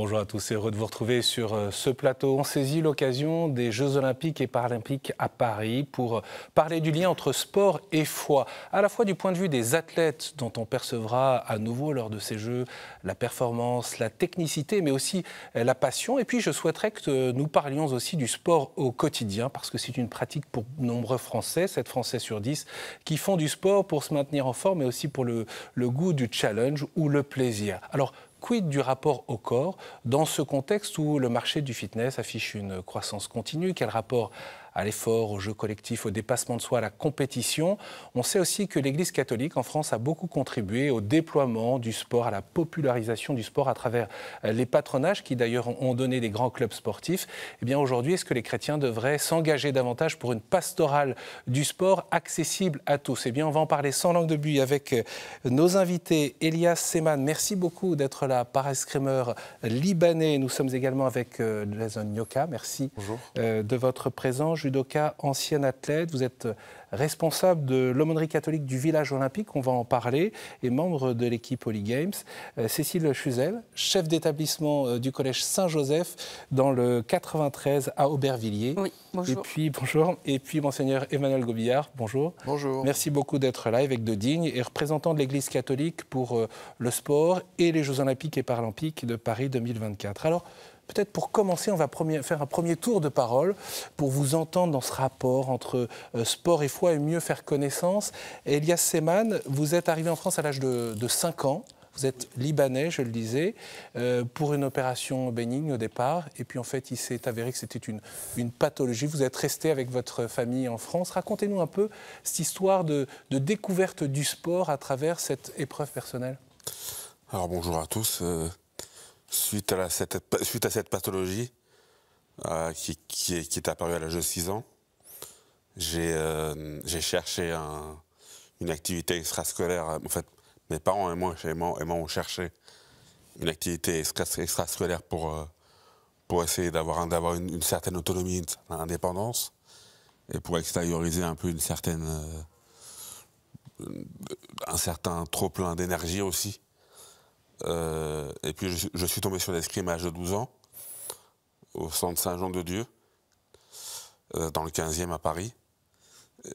Bonjour à tous, heureux de vous retrouver sur euh, ce plateau. On saisit l'occasion des Jeux olympiques et paralympiques à Paris pour euh, parler du lien entre sport et foi, à la fois du point de vue des athlètes dont on percevra à nouveau lors de ces Jeux la performance, la technicité, mais aussi euh, la passion. Et puis je souhaiterais que nous parlions aussi du sport au quotidien, parce que c'est une pratique pour nombreux Français, 7 Français sur 10, qui font du sport pour se maintenir en forme, mais aussi pour le, le goût du challenge ou le plaisir. Alors Quid du rapport au corps dans ce contexte où le marché du fitness affiche une croissance continue Quel rapport à l'effort, au jeu collectif, au dépassement de soi, à la compétition. On sait aussi que l'Église catholique en France a beaucoup contribué au déploiement du sport, à la popularisation du sport à travers euh, les patronages qui d'ailleurs ont donné des grands clubs sportifs. Eh bien aujourd'hui, est-ce que les chrétiens devraient s'engager davantage pour une pastorale du sport accessible à tous Eh bien on va en parler sans langue de buis avec euh, nos invités. Elias Seman, merci beaucoup d'être là, par euh, libanais. Nous sommes également avec Jason Nyoka. Merci de votre présence judoka, ancienne athlète. Vous êtes responsable de l'aumônerie catholique du village olympique, on va en parler, et membre de l'équipe Holy Games. Euh, Cécile Chuzel, chef d'établissement euh, du collège Saint-Joseph dans le 93 à Aubervilliers. Oui, bonjour. Et puis, bonjour. Et puis, Monseigneur Emmanuel Gobillard, bonjour. Bonjour. Merci beaucoup d'être là, avec de Digne et représentant de l'Église catholique pour euh, le sport et les Jeux olympiques et paralympiques de Paris 2024. Alors, Peut-être pour commencer, on va premier, faire un premier tour de parole pour vous entendre dans ce rapport entre euh, sport et foi et mieux faire connaissance. Elias Seman, vous êtes arrivé en France à l'âge de, 5 ans. Vous êtes libanais, je le disais, euh, pour une opération bénigne au départ. Et puis en fait, il s'est avéré que c'était une, une, pathologie. Vous êtes resté avec votre famille en France. Racontez-nous un peu cette histoire de, découverte du sport à travers cette épreuve personnelle. Alors bonjour à tous. Euh, Suite à, cette, suite à cette pathologie euh, qui, est, apparue à l'âge de 6 ans, j'ai euh, cherché une activité extrascolaire. En fait, mes parents et moi, et moi, on cherchait une activité extrascolaire pour, euh, pour essayer d'avoir une, une, certaine autonomie, une certaine indépendance, et pour extérioriser un peu une certaine, un certain trop-plein d'énergie aussi. Euh, et puis je, suis tombé sur l'escrime à l'âge de 12 ans, au centre Saint-Jean-de-Dieu, euh, dans le 15e à Paris.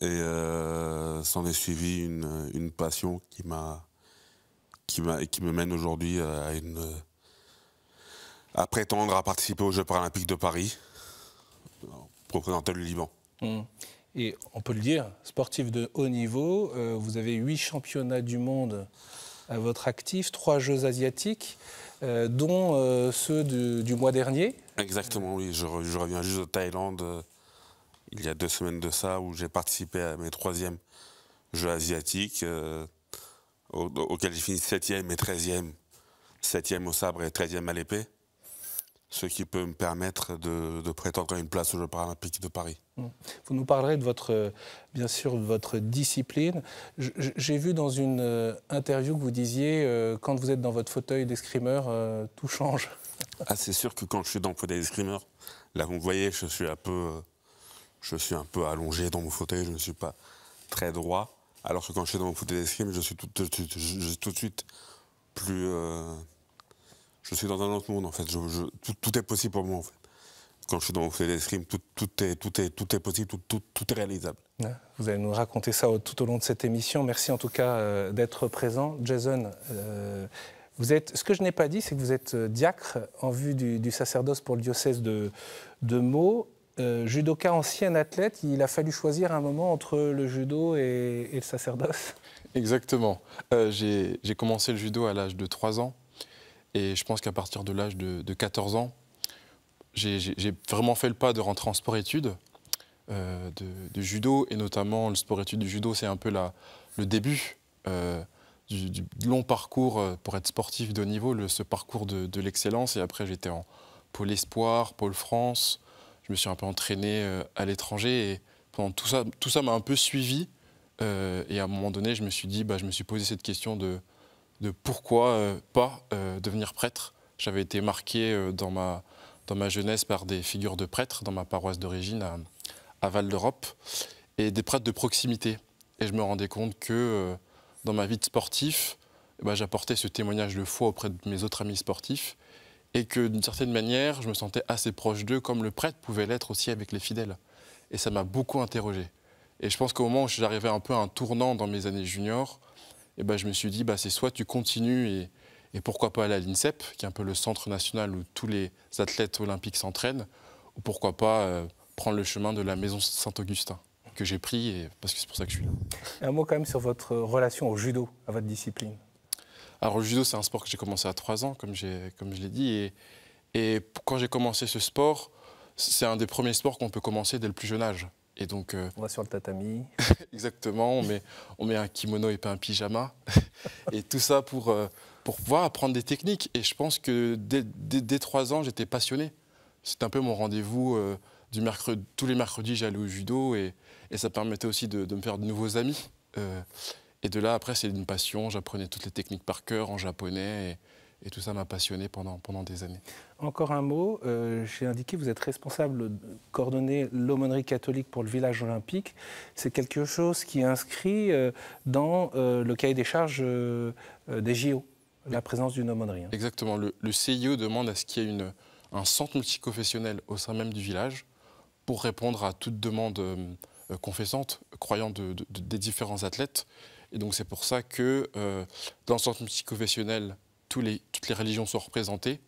Et euh, s'en est suivi une, passion qui m'a qui, qui me mène aujourd'hui à prétendre à participer aux Jeux paralympiques de Paris pour représenter le Liban. Hum. Et on peut le dire, sportif de haut niveau, euh, vous avez huit championnats du monde à votre actif trois Jeux asiatiques, euh, dont euh, ceux du, mois dernier. Exactement, oui. Je, reviens juste de Thaïlande euh, il y a deux semaines de ça, où j'ai participé à mes troisièmes Jeux asiatiques, au, auxquels j'ai fini septième et treizième. Septième au sabre et treizième à l'épée ce qui peut me permettre de, de prétendre une place aux Jeux paralympiques de Paris. Mm. Vous nous parlerez de votre, euh, bien sûr, votre discipline. J'ai vu dans une euh, interview que vous disiez, euh, quand vous êtes dans votre fauteuil d'escrimeur, tout change. Ah, c'est sûr que quand je suis dans mon fauteuil d'escrimeur, là, vous voyez, je suis un peu, je suis un peu allongé dans mon fauteuil, je ne suis pas très droit. Alors que quand je suis dans mon fauteuil d'escrime, je suis tout, de suite plus, je suis dans un autre monde en fait. Je, tout, est possible pour moi en fait. Quand je suis dans mon l'escrime, tout, tout, est, tout, est, tout est possible, tout, est réalisable. Vous allez nous raconter ça tout au long de cette émission. Merci en tout cas euh, d'être présent. Jason, euh, vous êtes, ce que je n'ai pas dit, c'est que vous êtes euh, diacre en vue du, sacerdoce pour le diocèse de, de Meaux. Euh, judoka ancien athlète, il a fallu choisir un moment entre le judo et, et le sacerdoce Exactement. j'ai commencé le judo à l'âge de 3 ans. Et je pense qu'à partir de l'âge de, 14 ans, j'ai vraiment fait le pas de rentrer en sport-études euh, de, judo, et notamment le sport-études du judo, c'est un peu la, le début euh, du, long parcours euh, pour être sportif de haut niveau, ce parcours de, l'excellence. Et après, j'étais en Pôle Espoir, Pôle France, je me suis un peu entraîné à l'étranger, et pendant tout ça, tout ça m'a un peu suivi. et à un moment donné, je me suis dit, bah, je me suis posé cette question de de pourquoi euh, pas euh, devenir prêtre. J'avais été marqué euh, dans ma, dans ma jeunesse par des figures de prêtres dans ma paroisse d'origine à, Val d'Europe et des prêtres de proximité. Et je me rendais compte que dans ma vie de sportif, eh ben, j'apportais ce témoignage de foi auprès de mes autres amis sportifs et que d'une certaine manière, je me sentais assez proche d'eux, comme le prêtre pouvait l'être aussi avec les fidèles. Et ça m'a beaucoup interrogé. Et je pense qu'au moment où j'arrivais un peu à un tournant dans mes années juniors, et ben, je me suis dit, bah, c'est soit tu continues et, et pourquoi pas aller à l'INSEP, qui est un peu le centre national où tous les athlètes olympiques s'entraînent, ou pourquoi pas euh, prendre le chemin de la maison Saint-Augustin que j'ai pris et, parce que c'est pour ça que je suis là. Un mot quand même sur votre relation au judo, à votre discipline. Alors le judo, c'est un sport que j'ai commencé à 3 ans, comme, comme je l'ai dit. et quand j'ai commencé ce sport, c'est un des premiers sports qu'on peut commencer dès le plus jeune âge. Et donc, euh, on va sur le tatami. exactement, on met, on met un kimono et pas un pyjama. et tout ça pour, euh, pour pouvoir apprendre des techniques. Et je pense que dès, dès, trois ans, j'étais passionné. C'était un peu mon rendez-vous euh, du mercredi. Tous les mercredis, j'allais au judo et, et, ça permettait aussi de, me faire de nouveaux amis. et de là, après, c'est une passion. J'apprenais toutes les techniques par cœur en japonais. Et, et tout ça m'a passionné pendant, pendant des années. Encore un mot, euh, j'ai indiqué, vous êtes responsable de coordonner l'aumônerie catholique pour le village olympique. C'est quelque chose qui est inscrit euh, dans euh, le cahier des charges des JO, la présence d'une aumônerie. Hein. Exactement, le, CIO demande à ce qu'il y ait une, un centre multiconfessionnel au sein même du village pour répondre à toute demande confessante, croyant de, des différents athlètes. Et donc c'est pour ça que dans le centre multiconfessionnel toutes les religions sont représentées.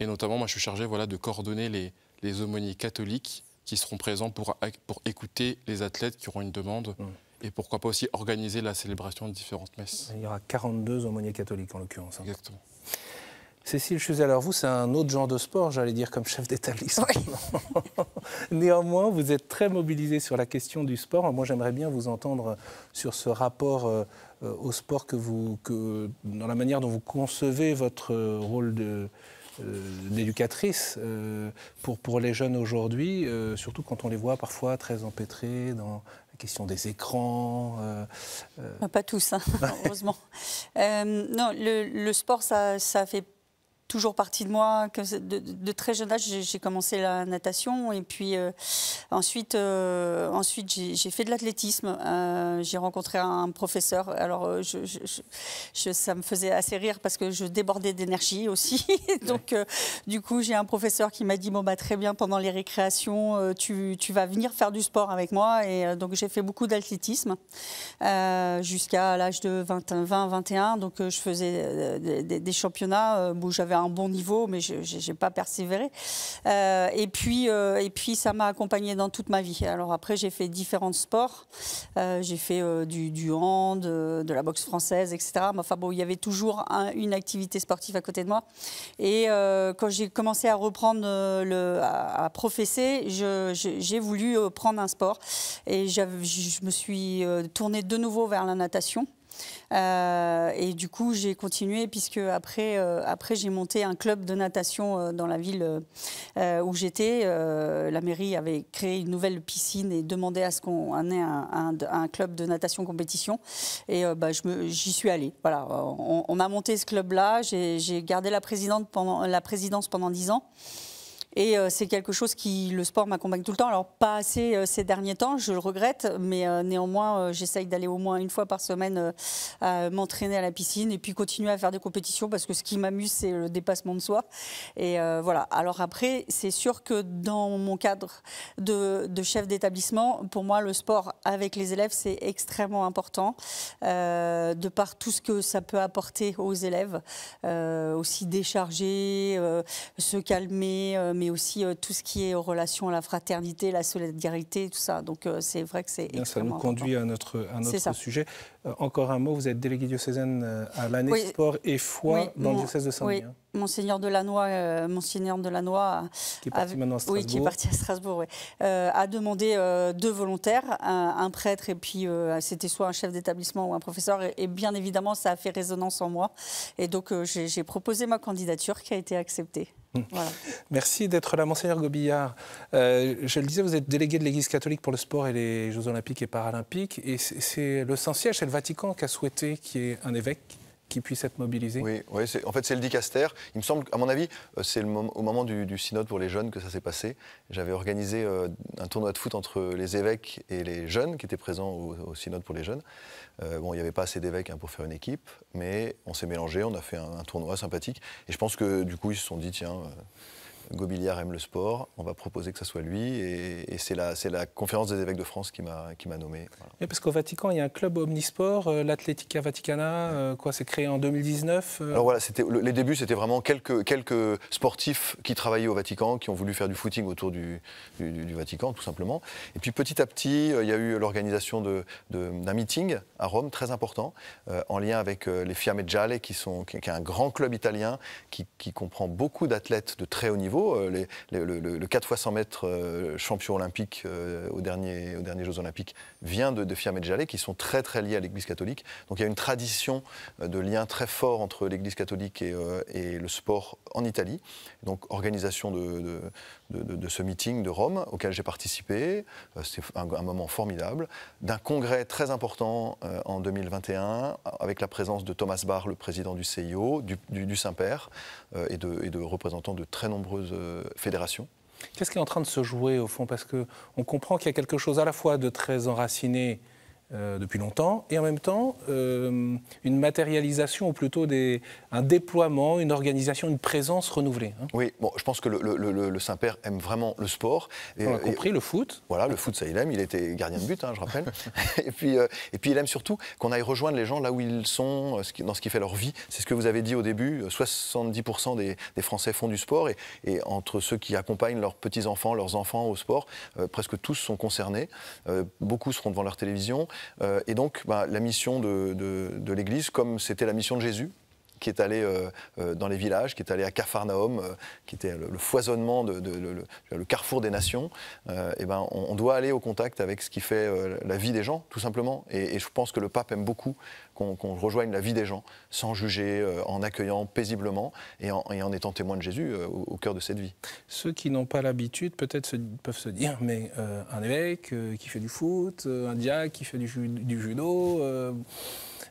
Et notamment, moi, je suis chargé voilà, de coordonner les, les aumôniers catholiques qui seront présents pour, pour écouter les athlètes qui auront une demande. Hum. Et pourquoi pas aussi organiser la célébration de différentes messes. Il y aura 42 aumôniers catholiques en l'occurrence. Hein. Exactement. Cécile Chuzet, alors vous, c'est un autre genre de sport, j'allais dire, comme chef d'établissement. Néanmoins, vous êtes très mobilisé sur la question du sport. Moi, j'aimerais bien vous entendre sur ce rapport euh, euh, au sport que vous, que, dans la manière dont vous concevez votre euh, rôle euh, d'éducatrice pour, pour les jeunes aujourd'hui, surtout quand on les voit parfois très empêtrés dans la question des écrans. Ah, pas tous, hein, heureusement. non, le, le sport, ça, ça fait toujours partie de moi. Que de, très jeune âge, j'ai commencé la natation et puis euh, ensuite, euh, ensuite j'ai fait de l'athlétisme. Euh, j'ai rencontré un professeur. Alors, je, ça me faisait assez rire parce que je débordais d'énergie aussi. Donc, du coup, j'ai un professeur qui m'a dit bon bah très bien pendant les récréations, tu, vas venir faire du sport avec moi. Et donc, j'ai fait beaucoup d'athlétisme jusqu'à l'âge de 20-21. Donc, je faisais des, des championnats où j'avais un bon niveau, mais je n'ai pas persévéré. Euh, et, puis, euh, et puis, ça m'a accompagné dans toute ma vie. Alors après, j'ai fait différents sports. Euh, j'ai fait du, hand, de, la boxe française, etc. Mais enfin bon, il y avait toujours une activité sportive à côté de moi. Et quand j'ai commencé à reprendre, le, à, à professer, j'ai voulu prendre un sport. Et je me suis tournée de nouveau vers la natation. Euh, et du coup, j'ai continué puisque après, euh, après j'ai monté un club de natation euh, dans la ville où j'étais. la mairie avait créé une nouvelle piscine et demandé à ce qu'on ait un, club de natation compétition. Et bah, j'y suis allée. Voilà, on, a monté ce club-là. J'ai gardé la, pendant, la présidence pendant 10 ans. Et euh, c'est quelque chose qui, le sport m'accompagne tout le temps. Alors, pas assez euh, ces derniers temps, je le regrette, mais euh, néanmoins, j'essaye d'aller au moins une fois par semaine m'entraîner à la piscine et puis continuer à faire des compétitions parce que ce qui m'amuse, c'est le dépassement de soi. Et voilà. Alors après, c'est sûr que dans mon cadre de, chef d'établissement, pour moi, le sport avec les élèves, c'est extrêmement important, de par tout ce que ça peut apporter aux élèves, aussi décharger, se calmer, mais aussi euh, tout ce qui est relation à la fraternité, la solidarité, tout ça. Donc euh, c'est vrai que c'est. Ça nous conduit à notre, sujet. Euh, encore un mot, vous êtes délégué diocésaine à l'année sport et foi dans le mmh. diocèse de Saint-Denis. Hein. Monseigneur Delannoy, euh, Monseigneur qui est parti, à qui à Strasbourg, euh, a demandé euh, deux volontaires, un, prêtre et puis euh, c'était soit un chef d'établissement ou un professeur. Et, bien évidemment, ça a fait résonance en moi. Et donc j'ai proposé ma candidature qui a été acceptée. Hmm. Merci d'être là, Monseigneur Gobillard. je le disais, vous êtes délégué de l'Église catholique pour le sport et les Jeux olympiques et paralympiques. Et c'est le Saint-Siège, c'est le Vatican qui a souhaité qu'il y ait un évêque qui puisse être mobilisé Oui, en fait, c'est le dicaster. Il me semble, à mon avis, euh, c'est au moment du, synode pour les jeunes que ça s'est passé. J'avais organisé euh, un tournoi de foot entre les évêques et les jeunes qui étaient présents au, synode pour les jeunes. Euh, bon, il n'y avait pas assez d'évêques hein, pour faire une équipe, mais on s'est mélangés, on a fait un, tournoi sympathique. Et je pense que, du coup, ils se sont dit, tiens... Gobiliard aime le sport, on va proposer que ça soit lui. Et, c'est la, conférence des évêques de France qui m'a nommé. parce qu'au Vatican, il y a un club omnisport, euh, l'Atletica Vaticana, euh, quoi, c'est créé en 2019. Euh. Alors voilà, les débuts, c'était vraiment quelques, sportifs qui travaillaient au Vatican, qui ont voulu faire du footing autour du, Vatican, tout simplement. Et puis petit à petit, il y a eu l'organisation d'un meeting à Rome, très important, en lien avec les Fiamme Gialle, qui, sont, est un grand club italien qui comprend beaucoup d'athlètes de très haut niveau euh, le, 4 x 100 mètres euh, champion olympique euh, aux derniers, aux, derniers, Jeux olympiques vient de, de Jalais, qui sont très très liés à l'Église catholique. Donc il y a une tradition de lien très fort entre l'Église catholique et, et, le sport en Italie. Donc organisation de, de, ce meeting de Rome auquel j'ai participé. Euh, c'est un, moment formidable. D'un congrès très important euh, en 2021 avec la présence de Thomas Barr, le président du CIO, du, Saint-Père euh, et, de, et, de, représentants de très nombreuses fédérations. Qu'est-ce qui est en train de se jouer au fond Parce qu'on comprend qu'il y a quelque chose à la fois de très enraciné euh, depuis longtemps, et en même temps euh, une matérialisation ou plutôt un déploiement, une organisation, une présence renouvelée. Hein. Oui, bon, je pense que le, Saint-Père aime vraiment le sport. Et, On l'a compris, le foot. Voilà, le foot, ça il aime, il était gardien de but, hein, je rappelle. et, puis, euh, et puis il aime surtout qu'on aille rejoindre les gens là où ils sont, dans ce qui fait leur vie. C'est ce que vous avez dit au début, 70% des, des Français font du sport, et, entre ceux qui accompagnent leurs petits-enfants, leurs enfants au sport, presque tous sont concernés. beaucoup seront devant leur télévision. Euh, et donc, bah, la mission de l'Église, comme c'était la mission de Jésus, qui est allé euh, euh, dans les villages, qui est allé à Capharnaüm, euh, qui était le, foisonnement, de, le, carrefour des nations, eh ben, on, doit aller au contact avec ce qui fait la vie des gens, tout simplement. Et, je pense que le pape aime beaucoup qu'on rejoigne la vie des gens, sans juger, en accueillant paisiblement et en, étant témoin de Jésus au, cœur de cette vie. Ceux qui n'ont pas l'habitude, peut-être peuvent se dire, mais un évêque qui fait du foot, un diacre qui fait du, du judo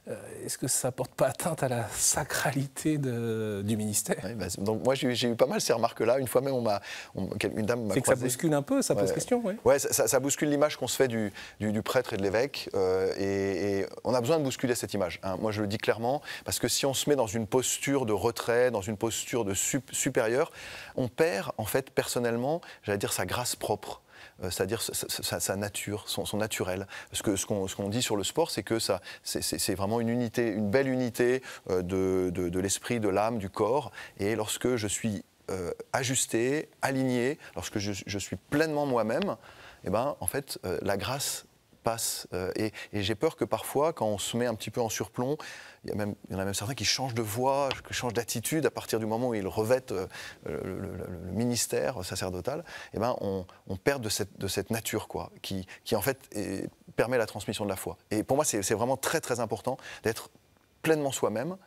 euh, est-ce que ça ne porte pas atteinte à la sacralité du ministère bah, donc, Moi, j'ai eu pas mal ces remarques-là. Une fois même, on m'a, une dame m'a. C'est que ça bouscule un peu, ça pose question. Oui, ouais, ça, bouscule l'image qu'on se fait du, prêtre et de l'évêque. Euh, et, on a besoin de bousculer cette image. Hein. Moi, je le dis clairement, parce que si on se met dans une posture de retrait, dans une posture de supérieur, on perd, en fait, personnellement, j'allais dire, sa grâce propre. Euh, c'est-à-dire sa, nature, son, naturel. Ce qu'on ce qu'on dit sur le sport, c'est que ça, c'est vraiment une unité, une belle unité euh, de, l'esprit, de l'âme, du corps. Et lorsque je suis euh, ajusté, aligné, lorsque je, suis pleinement moi-même, eh ben, en fait, la grâce euh, et, j'ai peur que parfois, quand on se met un petit peu en surplomb, il y, en a même certains qui changent de voix, qui changent d'attitude à partir du moment où ils revêtent euh, le, ministère sacerdotal. Et eh ben, on, perd de cette, nature, quoi, qui, en fait permet la transmission de la foi. Et pour moi, c'est vraiment très très important d'être pleinement soi-même,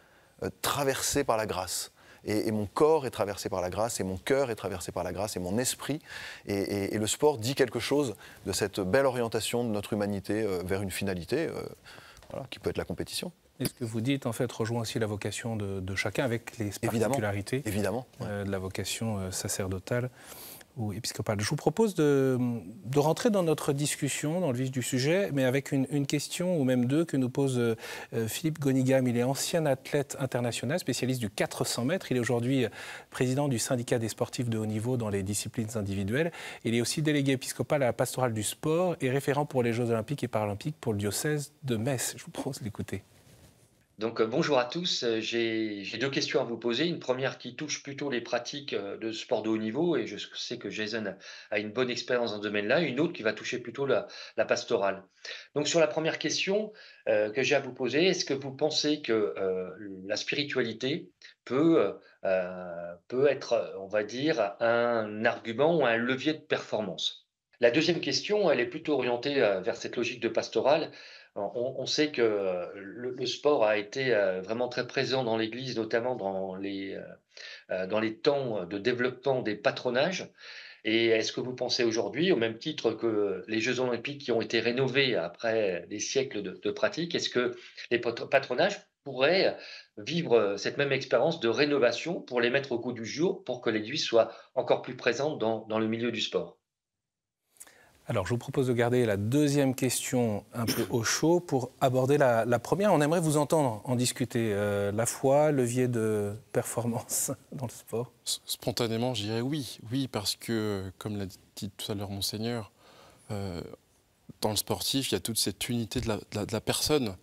euh, traversé par la grâce. Et, mon corps est traversé par la grâce, et mon cœur est traversé par la grâce, et mon esprit. Et, le sport dit quelque chose de cette belle orientation de notre humanité euh, vers une finalité, euh, voilà, qui peut être la compétition. Et ce que vous dites, en fait, rejoint aussi la vocation de, chacun, avec les particularités évidemment, euh, de la vocation sacerdotale. Je vous propose de, rentrer dans notre discussion, dans le vif du sujet, mais avec une, question ou même deux que nous pose euh, Philippe Gonigam. Il est ancien athlète international, spécialiste du 400 mètres. Il est aujourd'hui euh, président du syndicat des sportifs de haut niveau dans les disciplines individuelles. Il est aussi délégué épiscopal à la pastorale du sport et référent pour les Jeux olympiques et paralympiques pour le diocèse de Metz. Je vous propose d'écouter. Donc euh, bonjour à tous, euh, j'ai deux questions à vous poser. Une première qui touche plutôt les pratiques euh, de sport de haut niveau, et je sais que Jason a une bonne expérience dans ce domaine-là, une autre qui va toucher plutôt la, pastorale. Donc sur la première question que j'ai à vous poser, est-ce que vous pensez que la spiritualité peut, peut être, on va dire, un argument ou un levier de performance la deuxième question, elle est plutôt orientée vers cette logique de pastorale on, sait que le, sport a été euh, vraiment très présent dans l'Église, notamment euh, euh, dans les, temps de développement des patronages. Et est-ce que vous pensez aujourd'hui, au même titre que les Jeux olympiques qui ont été rénovés après des siècles de, pratique, est-ce que les patronages pourraient vivre cette même expérience de rénovation pour les mettre au goût du jour, pour que l'Église soit encore plus présente dans le milieu du sport alors, je vous propose de garder la deuxième question un peu au chaud pour aborder la, première. On aimerait vous entendre en discuter. Euh, la foi, levier de performance dans le sport Spontanément, je dirais oui. Oui, parce que, comme l'a dit tout à l'heure Monseigneur, euh, dans le sportif, il y a toute cette unité de la, personne.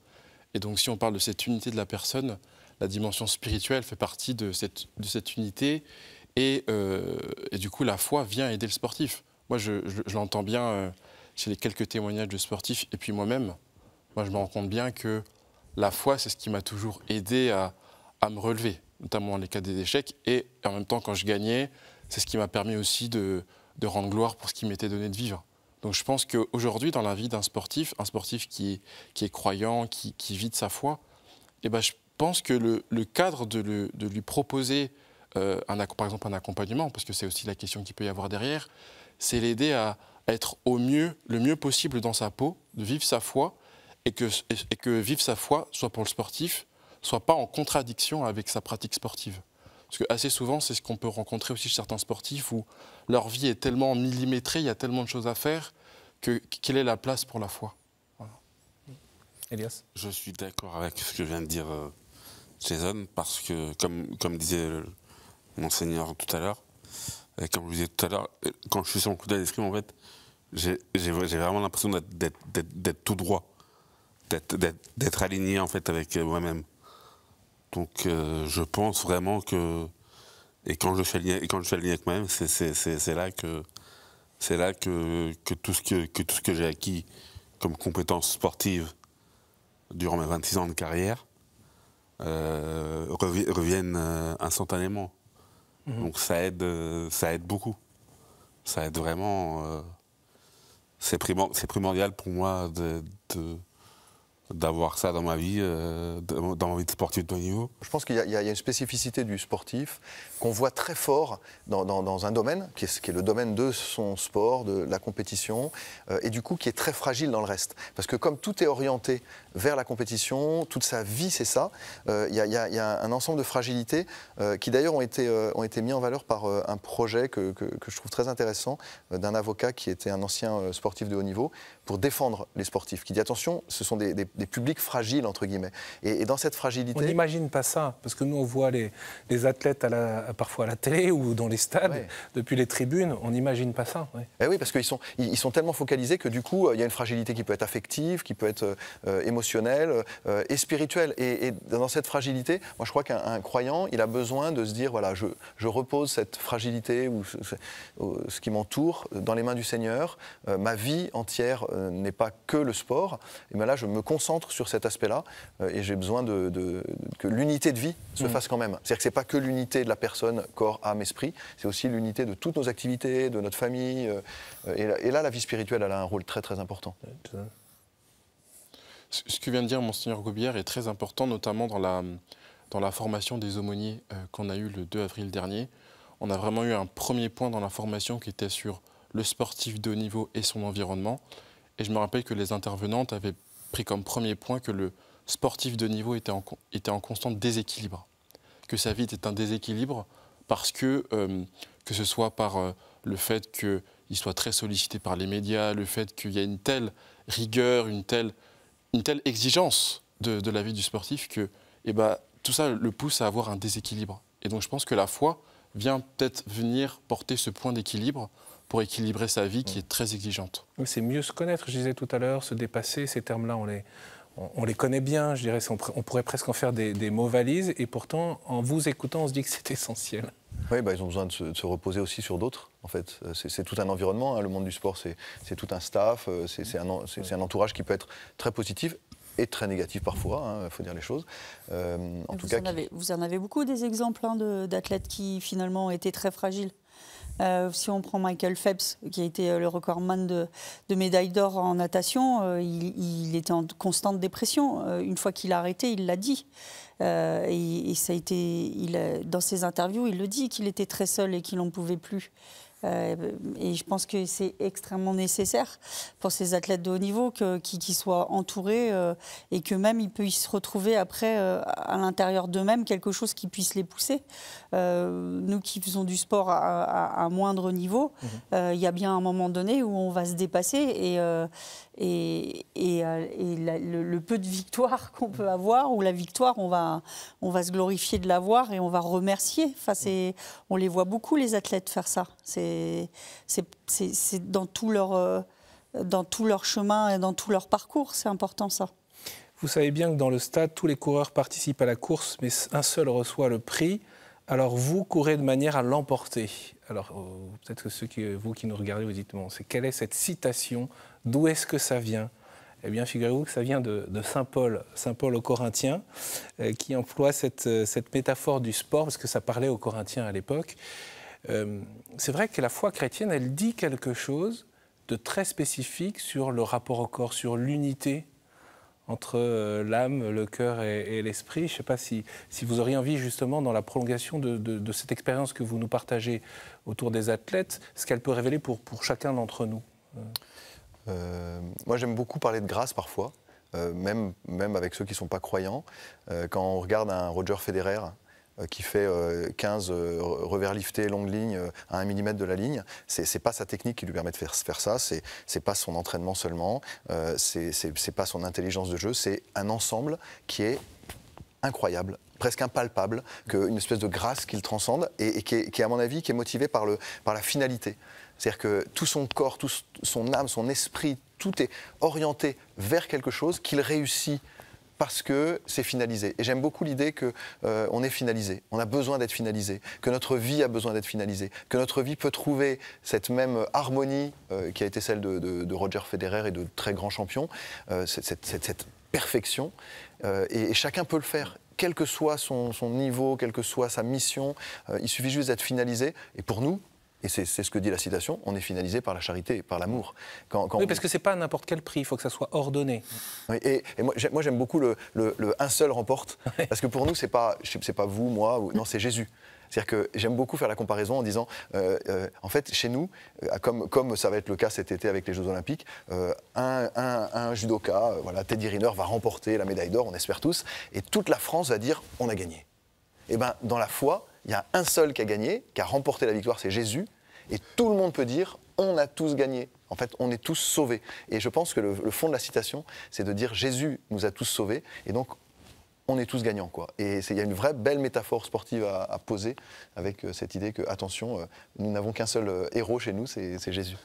Et donc, si on parle de cette unité de la personne, la dimension spirituelle fait partie de cette, unité. Euh, et du coup, la foi vient aider le sportif moi, je, l'entends bien euh, chez les quelques témoignages de sportifs et puis moi-même. Moi, je me rends compte bien que la foi, c'est ce qui m'a toujours aidé à, me relever, notamment dans les cas des échecs. Et en même temps, quand je gagnais, c'est ce qui m'a permis aussi de, rendre gloire pour ce qui m'était donné de vivre. Donc je pense qu'aujourd'hui, dans la vie d'un sportif, un sportif qui est, croyant, qui, vit de sa foi, eh ben, je pense que le, cadre de, lui proposer, euh, par exemple, un accompagnement, parce que c'est aussi la question qu'il peut y avoir derrière, c'est l'aider à être au mieux, le mieux possible dans sa peau, de vivre sa foi, et que, et que vivre sa foi, soit pour le sportif, soit pas en contradiction avec sa pratique sportive. Parce que assez souvent, c'est ce qu'on peut rencontrer aussi chez certains sportifs où leur vie est tellement millimétrée, il y a tellement de choses à faire, que quelle est la place pour la foi Elias Je suis d'accord avec ce que vient de dire euh, Jason, parce que, comme, comme disait mon seigneur tout à l'heure, comme je vous disais tout à l'heure, euh, quand je suis sur mon coup d'escrime, en fait, j'ai vraiment l'impression d'être tout droit, d'être aligné en fait avec euh, moi-même. Donc euh, je pense vraiment que et quand je suis aligné, et quand je suis aligné avec moi-même, c'est là que c'est là que, tout ce que, que j'ai acquis comme compétences sportives durant mes 26 ans de carrière reviennent instantanément. Mhm. Donc ça aide, euh, ça aide beaucoup. Ça aide vraiment. Euh, c'est primordial pour moi de, d'avoir ça dans ma vie, euh, dans ma vie de sportif de haut niveau. Je pense qu'il y, a une spécificité du sportif qu'on voit très fort dans, un domaine, qui est, qui est, le domaine de son sport, de la compétition, euh, et du coup qui est très fragile dans le reste. Parce que comme tout est orienté vers la compétition, toute sa vie c'est ça, euh, il y, a un ensemble de fragilités qui d'ailleurs ont, été ont été mis en valeur par un projet que, que je trouve très intéressant d'un avocat qui était un ancien sportif de haut niveau, pour défendre les sportifs, qui dit attention, ce sont des, publics fragiles, entre guillemets. Et, dans cette fragilité... On n'imagine pas ça, parce que nous, on voit les, athlètes à la, parfois à la télé ou dans les stades, depuis les tribunes, on n'imagine pas ça. Et eh oui, parce qu'ils sont, ils, sont tellement focalisés que du coup, euh, il y a une fragilité qui peut être affective, qui peut être euh, euh, émotionnelle et spirituelle. Et, dans cette fragilité, moi, je crois qu'un croyant, il a besoin de se dire, voilà, je, je repose cette fragilité ou ce, qui m'entoure dans les mains du Seigneur, ma vie entière euh, n'est pas que le sport. Et là, je me concentre sur cet aspect-là euh, et j'ai besoin de, que l'unité de vie se mm. fasse quand même. C'est-à-dire que ce n'est pas que l'unité de la personne, corps, âme, esprit, c'est aussi l'unité de toutes nos activités, de notre famille. Euh, et, là, la vie spirituelle, elle a un rôle très très important. Ce que vient de dire Monseigneur Goubière est très important, notamment dans la, dans la formation des aumôniers qu'on a eue le 2 avril dernier. On a vraiment eu un premier point dans la formation qui était sur le sportif de haut niveau et son environnement. Et je me rappelle que les intervenantes avaient pris comme premier point que le sportif de niveau était en, était constant déséquilibre, que sa vie était un déséquilibre parce que, euh, que ce soit par euh, le fait qu'il soit très sollicité par les médias, le fait qu'il y a une telle rigueur, une telle, exigence de, la vie du sportif que eh ben, tout ça le pousse à avoir un déséquilibre. Et donc je pense que la foi vient peut-être venir porter ce point d'équilibre pour équilibrer sa vie qui est très exigeante. c'est mieux se connaître, je disais tout à l'heure, se dépasser, ces termes-là, on les, on les connaît bien, je dirais, on, pourrait presque en faire des, mots valises, et pourtant, en vous écoutant, on se dit que c'est essentiel. Oui, bah, ils ont besoin de se, reposer aussi sur d'autres, en fait. Euh, c'est tout un environnement, hein, le monde du sport, c'est tout un staff, euh, c'est un, un entourage qui peut être très positif et très négatif parfois, hein, il faut dire les choses. Euh, en vous, tout cas, en avez, vous en avez beaucoup des exemples hein, d'athlètes qui finalement ont été très fragiles euh, si on prend Michael Phelps, qui a été euh, le recordman de, de médailles d'or en natation, euh, il, était en constante dépression. une fois qu'il a arrêté, il l'a dit. Et, ça a dans ses interviews, il le dit qu'il était très seul et qu'il n'en pouvait plus. Euh, et je pense que c'est extrêmement nécessaire pour ces athlètes de haut niveau qu'ils soient entourés euh, et que même ils puissent retrouver après euh, à l'intérieur d'eux-mêmes quelque chose qui puisse les pousser. nous qui faisons du sport à, à, moindre niveau, mmh. il y a bien un moment donné où on va se dépasser et, et, et, le, peu de victoire qu'on peut avoir ou la victoire, on va, on va se glorifier de l'avoir et on va remercier. Enfin, on les voit beaucoup les athlètes faire ça. C'est c'est dans tout leur euh, dans tout leur chemin et dans tout leur parcours. C'est important ça. Vous savez bien que dans le stade, tous les coureurs participent à la course, mais un seul reçoit le prix. Alors vous courez de manière à l'emporter. Alors euh, peut-être que ceux qui, euh, vous qui nous regardez, vous dites bon, c'est quelle est cette citation D'où est-ce que ça vient eh bien, figurez-vous que ça vient de, saint Paul, saint Paul aux Corinthiens, qui emploie cette, cette, métaphore du sport, parce que ça parlait aux Corinthiens à l'époque. Euh, c'est vrai que la foi chrétienne, elle dit quelque chose de très spécifique sur le rapport au corps, sur l'unité entre euh, l'âme, le cœur et, l'esprit. Je ne sais pas si, si, vous auriez envie justement dans la prolongation de, cette expérience que vous nous partagez autour des athlètes, ce qu'elle peut révéler pour, chacun d'entre nous. Euh, moi j'aime beaucoup parler de grâce parfois. même, même avec ceux qui ne sont pas croyants. quand on regarde un Roger Federer, euh, qui fait 15 euh, euh, revers liftés, longue ligne, à 1 mm de la ligne. ce n'est pas sa technique qui lui permet de faire, faire ça, ce n'est pas son entraînement seulement, ce n'est pas son intelligence de jeu, c'est un ensemble qui est incroyable presque impalpable, que, une espèce de grâce qu'il transcende et, qui, est, à mon avis, qui est motivé par, par la finalité. C'est-à-dire que tout son corps, tout son âme, son esprit, tout est orienté vers quelque chose qu'il réussit parce que c'est finalisé. Et j'aime beaucoup l'idée qu'on euh, est finalisé, on a besoin d'être finalisé, que notre vie a besoin d'être finalisée, que notre vie peut trouver cette même harmonie euh, qui a été celle de, Roger Federer et de très grands champions, euh, cette, perfection. Et, chacun peut le faire quel que soit son, niveau, quelle que soit sa mission, il suffit juste d'être finalisé. Et pour nous, et c'est ce que dit la citation, on est finalisé par la charité, par l'amour. oui, parce que que c'est pas à n'importe quel prix, il faut que ça soit ordonné. Oui, et, moi, j'aime beaucoup le, un seul remporte, parce que pour nous, c'est pas, pas vous, moi, ou... non, c'est Jésus. C'est-à-dire que j'aime beaucoup faire la comparaison en disant, euh, euh, en fait, chez nous, euh, comme, comme ça va être le cas cet été avec les Jeux Olympiques, un, judoka, voilà, Teddy Riner, va remporter la médaille d'or, on espère tous, et toute la France va dire, on a gagné. Et eh bien, dans la foi, il y a un seul qui a gagné, qui a remporté la victoire, c'est Jésus. Et tout le monde peut dire, on a tous gagné. En fait, on est tous sauvés. Et je pense que le, fond de la citation, c'est de dire Jésus nous a tous sauvés. Et donc, on est tous gagnants. Quoi. Et il y a une vraie belle métaphore sportive à, poser avec euh, cette idée que, attention, euh, nous n'avons qu'un seul euh, héros chez nous, c'est Jésus.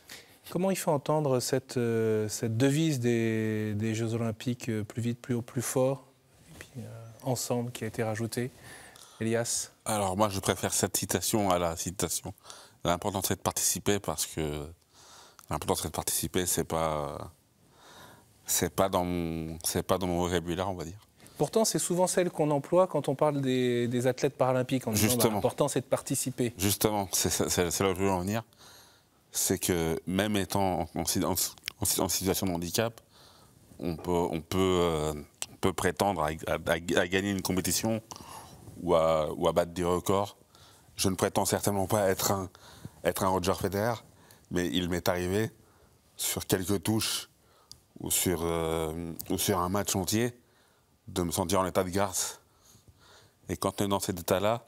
Comment il faut entendre cette, devise des, des, Jeux Olympiques plus vite, plus haut, plus fort, et puis, ensemble, qui a été rajoutée Elias alors moi, je préfère cette citation à la citation. L'important c'est de participer parce que l'important c'est de participer, c'est pas c'est pas dans mon c'est pas dans mon vocabulaire, on va dire. Pourtant, c'est souvent celle qu'on emploie quand on parle des, athlètes paralympiques. Bah, Justement. l'important c'est de participer. Justement, c'est là où je veux en venir. C'est que même étant en, situation de handicap, on peut on peut, euh, peut prétendre à gagner une compétition ou à, ou à battre des records. Je ne prétends certainement pas être un, Roger Federer, mais il m'est arrivé sur quelques touches euh, ou sur, un match entier de me sentir en état de grâce. Et quand on est dans cet état-là,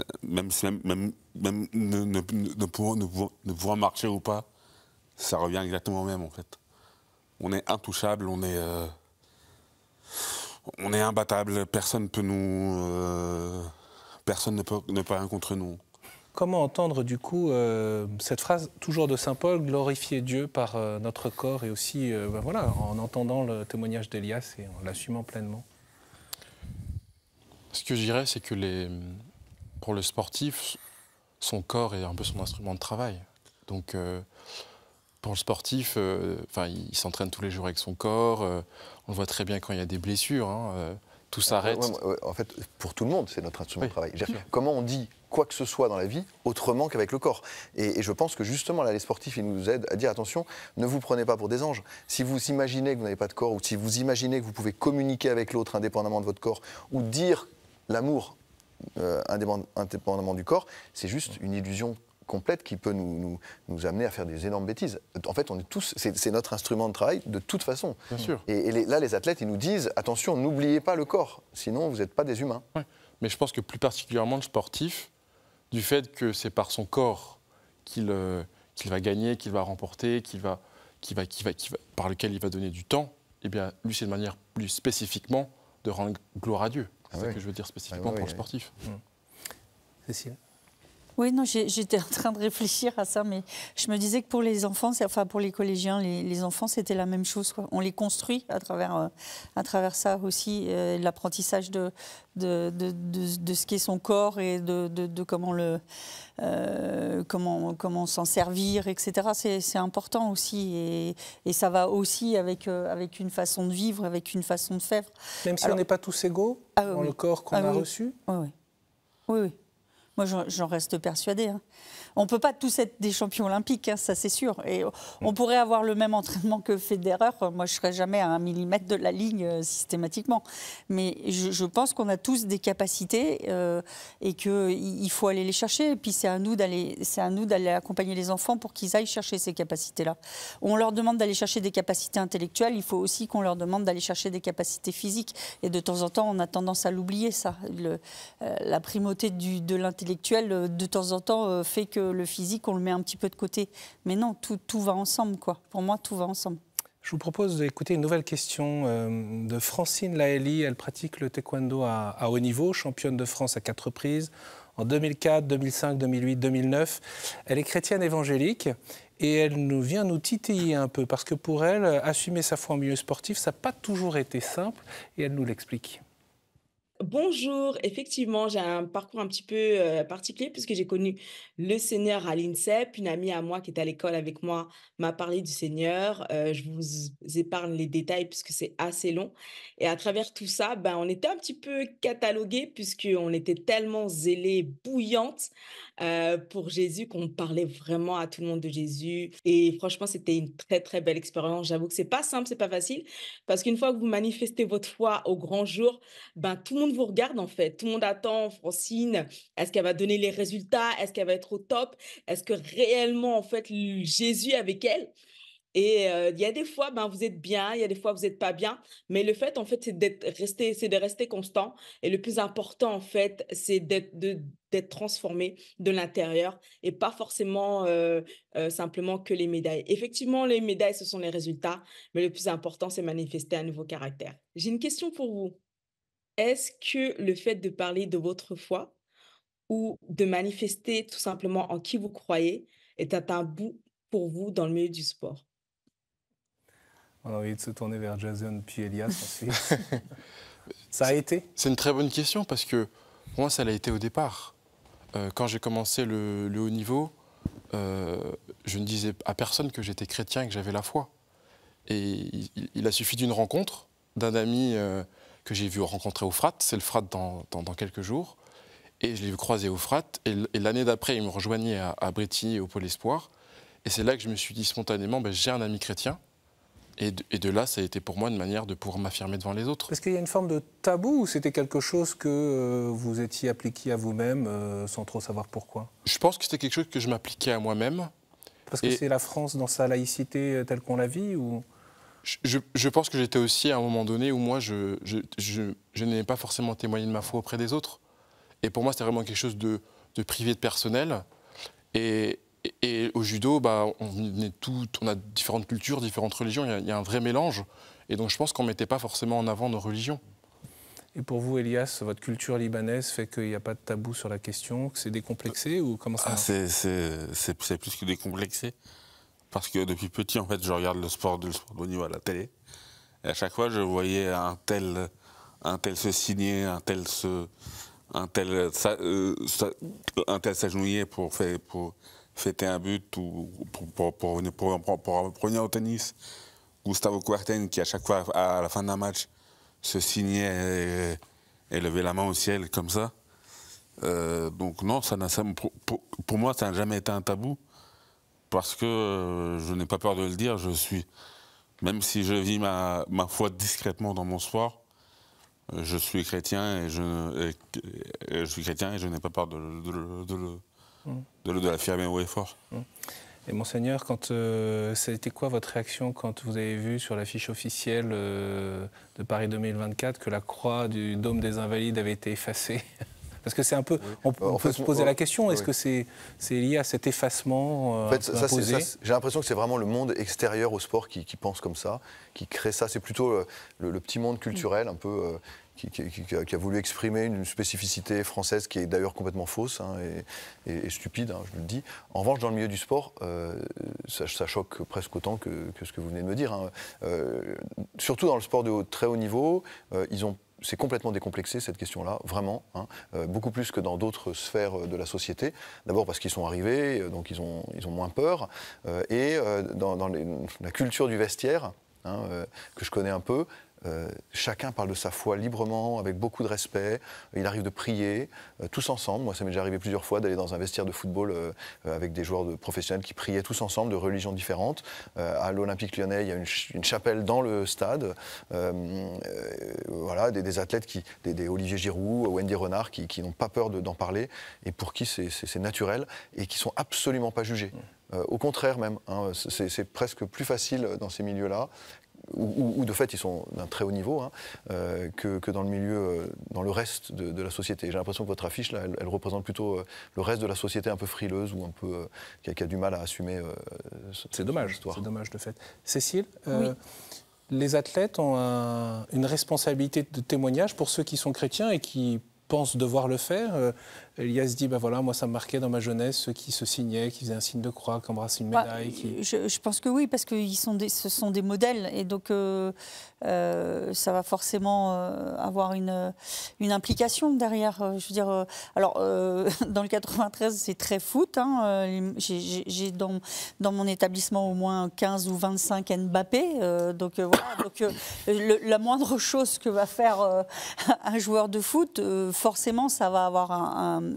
euh, même, ne, ne, pouvoir, marcher ou pas, ça revient exactement au même en fait. On est intouchable, on est. Euh, on est imbattable, personne peut nous, euh, personne ne peut ne rien contre nous. Comment entendre du coup euh, cette phrase toujours de saint Paul, glorifier Dieu par euh, notre corps et aussi, ben voilà, en entendant le témoignage d'Elias et en l'assumant pleinement. Ce que je dirais, c'est que pour le sportif, son corps est un peu son instrument de travail. Donc pour le sportif, euh, enfin, il s'entraîne tous les jours avec son corps. Euh, on le voit très bien quand il y a des blessures. Hein, euh, tout s'arrête. en fait, pour tout le monde, c'est notre instrument de travail. Comment on dit quoi que ce soit dans la vie autrement qu'avec le corps. Et, je pense que justement, là, les sportifs, nous aident à dire attention, ne vous prenez pas pour des anges. Si vous imaginez que vous n'avez pas de corps, ou si vous imaginez que vous pouvez communiquer avec l'autre indépendamment de votre corps, ou dire l'amour indépendamment du corps, c'est juste une illusion complète qui peut nous, nous, amener à faire des énormes bêtises. En fait, on est tous, c'est notre instrument de travail de toute façon. Et, là, les athlètes, ils nous disent attention, n'oubliez pas le corps, sinon vous n'êtes pas des humains. Mais je pense que plus particulièrement le sportif, du fait que c'est par son corps qu'il euh, va gagner, qu'il va remporter, qu'il va, qu'il va, qu'il va, va, par lequel il va donner du temps, eh bien, lui, c'est une manière plus spécifiquement de rendre gloire à Dieu. Ah c'est ça que je veux dire spécifiquement ah pour le sportif. Mmh. Cécile oui, non, j'étais en train de réfléchir à ça, mais je me disais que pour les enfants, enfin pour les collégiens, les, enfants, c'était la même chose. On les construit à travers, euh, à travers ça aussi, euh, l'apprentissage de de, de, ce qu'est son corps et de, comment le euh, comment comment s'en servir, etc. C'est important aussi, et, et, ça va aussi avec avec une façon de vivre, avec une façon de faire. Même si on n'est pas tous égaux ah dans le corps qu'on ah a reçu. oui. oui. Moi, j'en reste persuadée. Hein. On ne peut pas tous être des champions olympiques, hein, ça c'est sûr. Et on pourrait avoir le même entraînement que Federer. Moi, je ne serais jamais à un millimètre de la ligne euh, systématiquement. Mais je, pense qu'on a tous des capacités euh, et qu'il faut aller les chercher. Et puis c'est à nous d'aller, c'est à nous d'aller accompagner les enfants pour qu'ils aillent chercher ces capacités-là. On leur demande d'aller chercher des capacités intellectuelles. Il faut aussi qu'on leur demande d'aller chercher des capacités physiques. Et de temps en temps, on a tendance à l'oublier ça. Euh, la primauté du, de l'intellectuel de temps en temps fait que que le physique, on le met un petit peu de côté. Mais non, tout, tout va ensemble, quoi. Pour moi, tout va ensemble. Je vous propose d'écouter une nouvelle question euh, de Francine Laeli. Elle pratique le taekwondo à, haut niveau, championne de France à quatre reprises en 2004, 2005, 2008, 2009. Elle est chrétienne évangélique et elle nous vient nous titiller un peu parce que pour elle, assumer sa foi en milieu sportif, ça n'a pas toujours été simple et elle nous l'explique. Bonjour, effectivement, j'ai un parcours un petit peu euh, particulier puisque j'ai connu le Seigneur à l'INSEP. Une amie à moi qui est à l'école avec moi m'a parlé du Seigneur. Euh, je vous épargne les détails puisque c'est assez long. Et à travers tout ça, ben, on était un petit peu catalogués puisqu'on était tellement zélés, bouillantes euh, pour Jésus, qu'on parlait vraiment à tout le monde de Jésus. Et franchement, c'était une très, très belle expérience. J'avoue que c'est pas simple, c'est pas facile, parce qu'une fois que vous manifestez votre foi au grand jour, ben, tout le monde vous regarde, en fait. Tout le monde attend Francine. Est-ce qu'elle va donner les résultats? Est-ce qu'elle va être au top? Est-ce que réellement, en fait, Jésus avec elle? Et euh, il y a des fois, ben, vous êtes bien, il y a des fois, vous n'êtes pas bien. Mais le fait, en fait, c'est d'être resté, c'est de rester constant. Et le plus important, en fait, c'est d'être, de, d'être transformé de l'intérieur et pas forcément euh, euh, simplement que les médailles. Effectivement, les médailles, ce sont les résultats, mais le plus important, c'est manifester un nouveau caractère. J'ai une question pour vous. Est-ce que le fait de parler de votre foi ou de manifester tout simplement en qui vous croyez est un tabou pour vous dans le milieu du sport on a envie de se tourner vers Jason puis Elias ensuite. ça a été C'est une très bonne question parce que pour moi, ça l'a été au départ. Euh, quand j'ai commencé le, haut niveau, euh, je ne disais à personne que j'étais chrétien et que j'avais la foi. Et il, a suffi d'une rencontre, d'un ami euh, que j'ai vu rencontrer au FRAT, c'est le FRAT dans, quelques jours, et je l'ai croisé au FRAT, et, l'année d'après, il me rejoignait à, à Brétigny, au Pôle Espoir, et c'est là que je me suis dit spontanément, ben, j'ai un ami chrétien, et de, là, ça a été pour moi une manière de pouvoir m'affirmer devant les autres. Est-ce qu'il y a une forme de tabou ou c'était quelque chose que euh, vous étiez appliqué à vous-même euh, sans trop savoir pourquoi Je pense que c'était quelque chose que je m'appliquais à moi-même. Parce que c'est la France dans sa laïcité euh, telle qu'on la vit ou... Je, pense que j'étais aussi à un moment donné où moi, je, je, n'ai pas forcément témoigné de ma foi auprès des autres. Et pour moi, c'était vraiment quelque chose de, de privé de personnel. Et, et, au judo, bah, on, est tout, on a différentes cultures, différentes religions, il y, a, un vrai mélange. Et donc je pense qu'on ne mettait pas forcément en avant nos religions. Et pour vous, Elias, votre culture libanaise fait qu'il n'y a pas de tabou sur la question, que c'est décomplexé ou comment ça ah, C'est plus que décomplexé. Parce que depuis petit, en fait, je regarde le sport, le sport de à la télé. Et à chaque fois, je voyais un tel, un tel se signer, un tel se, un tel, euh, euh, s'agenouiller pour, faire, pour fêter un but pour, pour, pour, revenir au tennis. Gustavo Kuerten, qui à chaque fois, à la fin d'un match, se signait et, levait la main au ciel comme ça. Euh, donc non, ça n'a, pour, moi, ça n'a jamais été un tabou, parce que euh, je n'ai pas peur de le dire, je suis, même si je vis ma, foi discrètement dans mon sport, euh, je suis chrétien et je, je suis chrétien et je n'ai pas peur de, de le de de la et mm. Et monseigneur, quand euh, quoi votre réaction quand vous avez vu sur l'affiche officielle euh, de Paris 2024 que la croix du dôme des Invalides avait été effacée Parce que c'est un peu, on, peut se poser la question, est-ce que c'est lié à cet effacement euh, imposé J'ai l'impression que c'est vraiment le monde extérieur au sport qui, pense comme ça, qui crée ça. C'est plutôt euh, le, petit monde culturel, un peu qui, a, voulu exprimer une spécificité française qui est d'ailleurs complètement fausse hein, et, stupide, hein, je le dis. En revanche, dans le milieu du sport, euh, ça, choque presque autant que, ce que vous venez de me dire. Hein. Euh, surtout dans le sport de haut, très haut niveau, euh, ils ont c'est complètement décomplexé cette question-là, vraiment, beaucoup plus que dans d'autres sphères de la société. D'abord parce qu'ils sont arrivés, donc ils ont, ils ont moins peur. et dans, la culture du vestiaire, que je connais un peu, euh, chacun parle de sa foi librement, avec beaucoup de respect. Il arrive de prier, euh, tous ensemble. Moi, ça m'est déjà arrivé plusieurs fois d'aller dans un vestiaire de football euh, avec des joueurs de professionnels qui priaient tous ensemble, de religions différentes. à l'Olympique lyonnais, il y a une, chapelle dans le stade. voilà, des, athlètes, qui, des, Olivier Giroud, Wendy Renard, qui, n'ont pas peur d'en parler et pour qui c'est naturel et qui sont absolument pas jugés. Mmh. au contraire même, hein, c'est presque plus facile dans ces milieux-là ou, de fait ils sont d'un très haut niveau, hein, euh, que, dans le milieu, euh, dans le reste de, la société. J'ai l'impression que votre affiche, là, elle, représente plutôt euh, le reste de la société un peu frileuse ou un peu qui, a, du mal à assumer. Euh, c'est dommage, c'est dommage de fait. Cécile Les athlètes ont une responsabilité de témoignage pour ceux qui sont chrétiens et qui pensent devoir le faire. Elias dit, bah voilà, moi ça me marquait dans ma jeunesse, ceux qui se signaient, qui faisaient un signe de croix, qui embrassaient une bah, médaille. Je, pense que oui, parce que ils sont ce sont des modèles, et donc euh, euh, ça va forcément euh, avoir une, une implication derrière. je veux dire, alors dans le 93, c'est très foot. Hein, j'ai dans, dans mon établissement au moins 15 ou 25 Mbappé, donc voilà. Donc la moindre chose que va faire un joueur de foot, forcément, ça va avoir un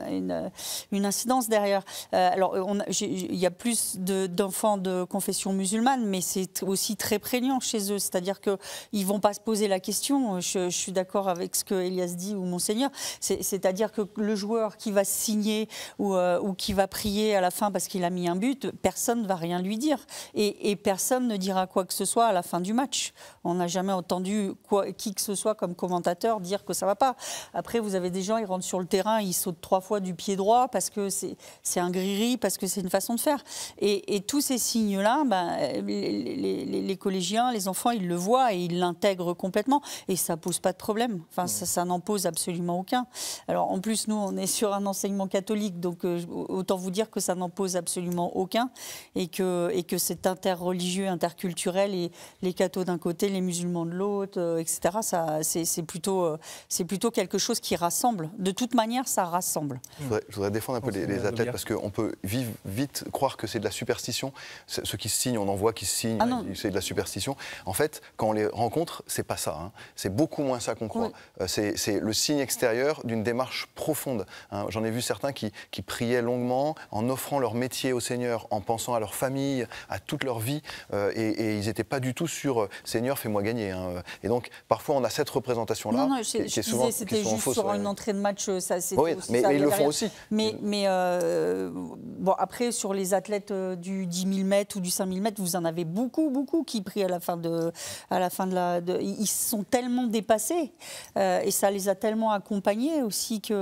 une, incidence derrière. Euh, alors, il y a plus d'enfants de, confession musulmane, mais c'est aussi très prégnant chez eux. C'est-à-dire qu'ils ne vont pas se poser la question. Je, suis d'accord avec ce que Elias dit ou Monseigneur. C'est-à-dire que le joueur qui va signer euh, ou, qui va prier à la fin parce qu'il a mis un but, personne ne va rien lui dire. Et, personne ne dira quoi que ce soit à la fin du match. On n'a jamais entendu quoi, qui que ce soit comme commentateur dire que ça ne va pas. Après, vous avez des gens, ils rentrent sur le terrain, ils sautent trois fois du pied droit parce que c'est un gris parce que c'est une façon de faire. Et, tous ces signes-là, ben, les, collégiens, les enfants, ils le voient et ils l'intègrent complètement. Et ça pose pas de problème. Enfin, ça, n'en pose absolument aucun. Alors en plus, nous, on est sur un enseignement catholique, donc euh, autant vous dire que ça n'en pose absolument aucun et que, et que c'est interreligieux, interculturel et les cathos d'un côté, les musulmans de l'autre, euh, etc. Ça, c'est plutôt, euh, c'est plutôt quelque chose qui rassemble. De toute manière, ça rassemble. Je voudrais, défendre un peu les, athlètes parce qu'on peut vite croire que c'est de la superstition. Ceux qui signent, on en voit qui signent, ah c'est de la superstition. En fait, quand on les rencontre, c'est pas ça. Hein. C'est beaucoup moins ça qu'on croit. Euh, c'est le signe extérieur d'une démarche profonde. Hein. J'en ai vu certains qui, priaient longuement en offrant leur métier au Seigneur, en pensant à leur famille, à toute leur vie, euh, et, ils n'étaient pas du tout sur euh, Seigneur, fais-moi gagner. Hein. Et donc, parfois, on a cette représentation-là qui, souvent, juste Sur une entrée de match, ça c'est mais, ils le font aussi. Mais, mais euh, bon, après, sur les athlètes euh, du 10 000 mètres ou du 5 000 mètres, vous en avez beaucoup, beaucoup qui prient à la fin de, à la fin de la, ils sont tellement dépassés euh, et ça les a tellement accompagnés aussi qu'ils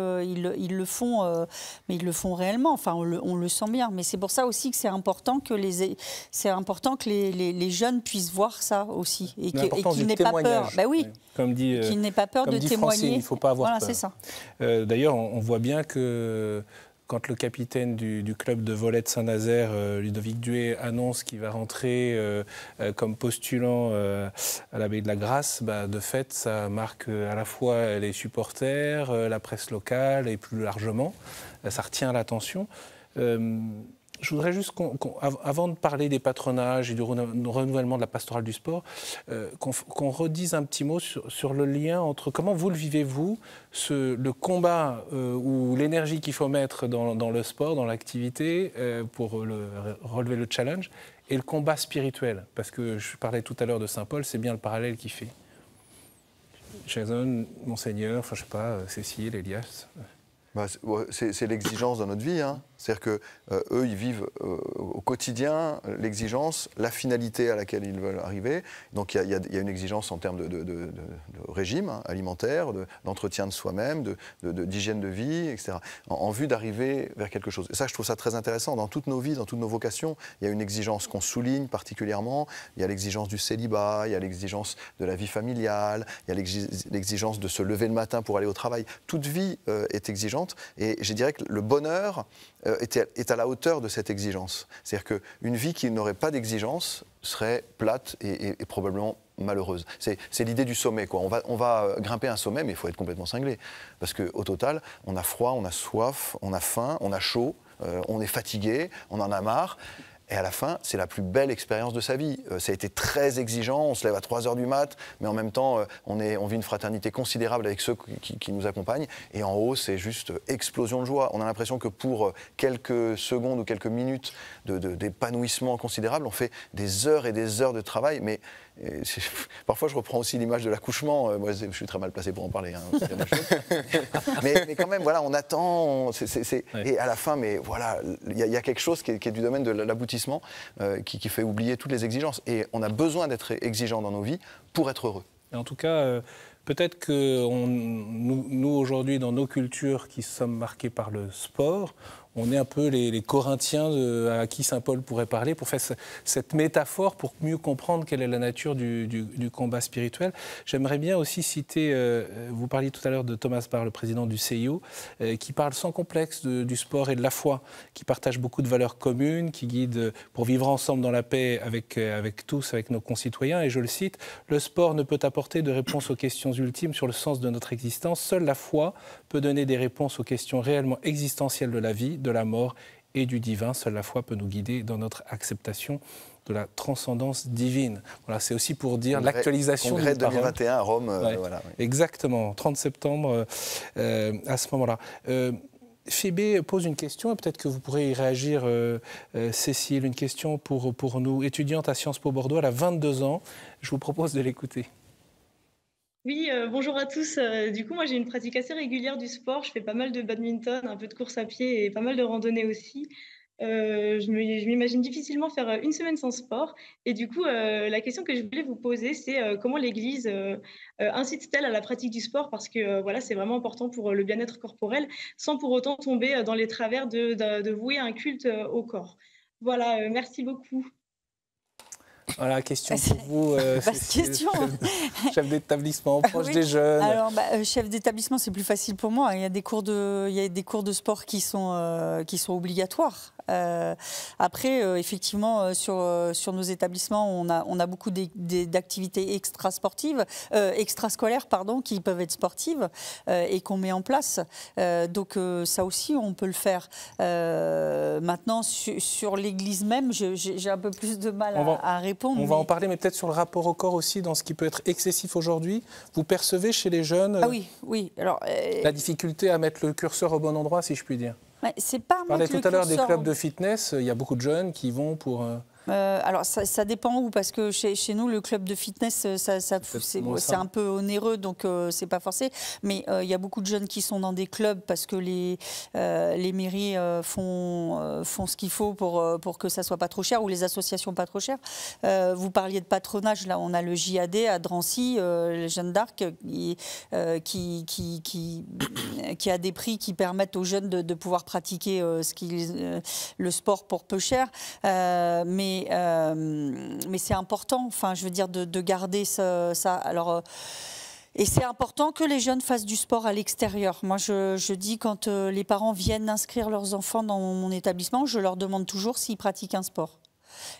ils le font, mais ils le font réellement. Enfin, on le, sent bien. Mais c'est pour ça aussi que c'est important que les, c'est important que les, jeunes puissent voir ça aussi et ben qu'ils n'aient pas peur. Bah oui. Comme dit, qu'ils n'aient pas peur de témoigner. il ne faut pas avoir voilà, peur. ça. D'ailleurs, on voit bien que quand le capitaine du, club de volet de Saint-Nazaire, euh, Ludovic Duet, annonce qu'il va rentrer euh, euh, comme postulant à l'abbaye de la Grâce, bah, de fait, ça marque à la fois les supporters, la presse locale et plus largement, ça retient l'attention je voudrais juste, avant de parler des patronages et du renouvellement de la pastorale du sport, euh, qu'on redise un petit mot sur, le lien entre comment vous le vivez-vous, le combat euh, ou l'énergie qu'il faut mettre dans, le sport, dans l'activité, euh, pour relever le challenge, et le combat spirituel. Parce que je parlais tout à l'heure de Saint Paul, c'est bien le parallèle qu'il fait. Jason, Monseigneur, enfin je sais pas, Cécile, Elias. Bah, c'est l'exigence dans notre vie. Hein. C'est-à-dire que euh, eux, ils vivent euh, au quotidien l'exigence, la finalité à laquelle ils veulent arriver. Donc il y, a une exigence en termes de, régime alimentaire, d'entretien de, soi-même, d'hygiène de, vie, etc. En, vue d'arriver vers quelque chose. Et ça, je trouve ça très intéressant. Dans toutes nos vies, dans toutes nos vocations, il y a une exigence qu'on souligne particulièrement. Il y a l'exigence du célibat, il y a l'exigence de la vie familiale, il y a l'exigence de se lever le matin pour aller au travail. Toute vie euh, est exigeante. Et je dirais que le bonheur euh, est, à la hauteur de cette exigence. C'est-à-dire qu'une vie qui n'aurait pas d'exigence serait plate et, probablement malheureuse. C'est l'idée du sommet. On, va, on va grimper un sommet, mais il faut être complètement cinglé. Parce qu'au total, on a froid, on a soif, on a faim, on a chaud, euh, on est fatigué, on en a marre. Et à la fin, c'est la plus belle expérience de sa vie. Euh, ça a été très exigeant, on se lève à 3 heures du mat, mais en même temps, euh, on, vit une fraternité considérable avec ceux qui, nous accompagnent. Et en haut, c'est juste euh, explosion de joie. On a l'impression que pour quelques secondes ou quelques minutes d'épanouissement considérable, on fait des heures et des heures de travail, mais parfois, je reprends aussi l'image de l'accouchement. Euh, je suis très mal placé pour en parler. Hein, mais, quand même, voilà, on attend. Et à la fin, mais voilà, il y, a quelque chose qui est, du domaine de l'aboutissement, euh, qui, fait oublier toutes les exigences. Et on a besoin d'être exigeant dans nos vies pour être heureux. en tout cas, euh, peut-être que nous, nous aujourd'hui, dans nos cultures qui sommes marquées par le sport, on est un peu les, Corinthiens à qui Saint Paul pourrait parler pour faire cette métaphore pour mieux comprendre quelle est la nature du, combat spirituel. J'aimerais bien aussi citer, euh, euh, vous parliez tout à l'heure de Thomas Barr, le président du CIO, euh, qui parle sans complexe du sport et de la foi, qui partage beaucoup de valeurs communes, qui guide pour vivre ensemble dans la paix avec, avec tous, avec nos concitoyens. Et je le cite, le sport ne peut apporter de réponse aux questions ultimes sur le sens de notre existence. Seule la foi peut donner des réponses aux questions réellement existentielles de la vie, de la mort et du divin. Seule la foi peut nous guider dans notre acceptation de la transcendance divine. Voilà, c'est aussi pour dire l'actualisation du 2021 à Rome. Euh, voilà, Exactement, 30 septembre euh, à ce moment-là. Euh, pose une question, et peut-être que vous pourrez y réagir, euh, Cécile, une question pour, pour nous, étudiante à Sciences Po Bordeaux, elle a 22 ans. Je vous propose de l'écouter. Oui, euh, bonjour à tous. Euh, du coup, moi, j'ai une pratique assez régulière du sport. Je fais pas mal de badminton, un peu de course à pied et pas mal de randonnée aussi. Euh, je m'imagine difficilement faire une semaine sans sport. Et du coup, la question que je voulais vous poser, c'est comment l'Église incite-t-elle à la pratique du sport Parce que voilà, c'est vraiment important pour le bien-être corporel, sans pour autant tomber dans les travers de vouer un culte au corps. Voilà, merci beaucoup. Voilà, question pour vous. Euh, question. Chef d'établissement, ah proche des jeunes. Alors, bah, euh, chef d'établissement, c'est plus facile pour moi. Il y a des cours de, il y a des cours de sport qui sont, euh, qui sont obligatoires. Euh, après, euh, effectivement, euh, sur, sur nos établissements, on a, on a beaucoup d'activités extra extrascolaires, pardon, qui peuvent être sportives et qu'on met en place. donc ça aussi, on peut le faire. maintenant, sur l'église même, j'ai un peu plus de mal à, répondre. On va en parler, mais peut-être sur le rapport au corps aussi, dans ce qui peut être excessif aujourd'hui. Vous percevez chez les jeunes ah oui, oui. Alors, la difficulté à mettre le curseur au bon endroit, si je puis dire mais c'est pas On tout à l'heure des clubs hein. de fitness. Il y a beaucoup de jeunes qui vont pour euh, euh, alors, ça, dépend où, parce que chez, chez, nous, le club de fitness, euh, ça, c'est un peu onéreux, donc euh, c'est pas forcé. Mais il y a beaucoup de jeunes qui sont dans des clubs parce que les, les mairies font, font ce qu'il faut pour, pour que ça soit pas trop cher, ou les associations pas trop chères. vous parliez de patronage, là, on a le JAD à Drancy, le jeunes d'Arc, qui qui, qui, qui, a des prix qui permettent aux jeunes de, pouvoir pratiquer ce le sport pour peu cher. mais euh, mais, c'est important, enfin, je veux dire, de, garder ça. Alors. Euh, et c'est important que les jeunes fassent du sport à l'extérieur. Moi, je, dis quand euh, les parents viennent inscrire leurs enfants dans mon établissement, je leur demande toujours s'ils pratiquent un sport.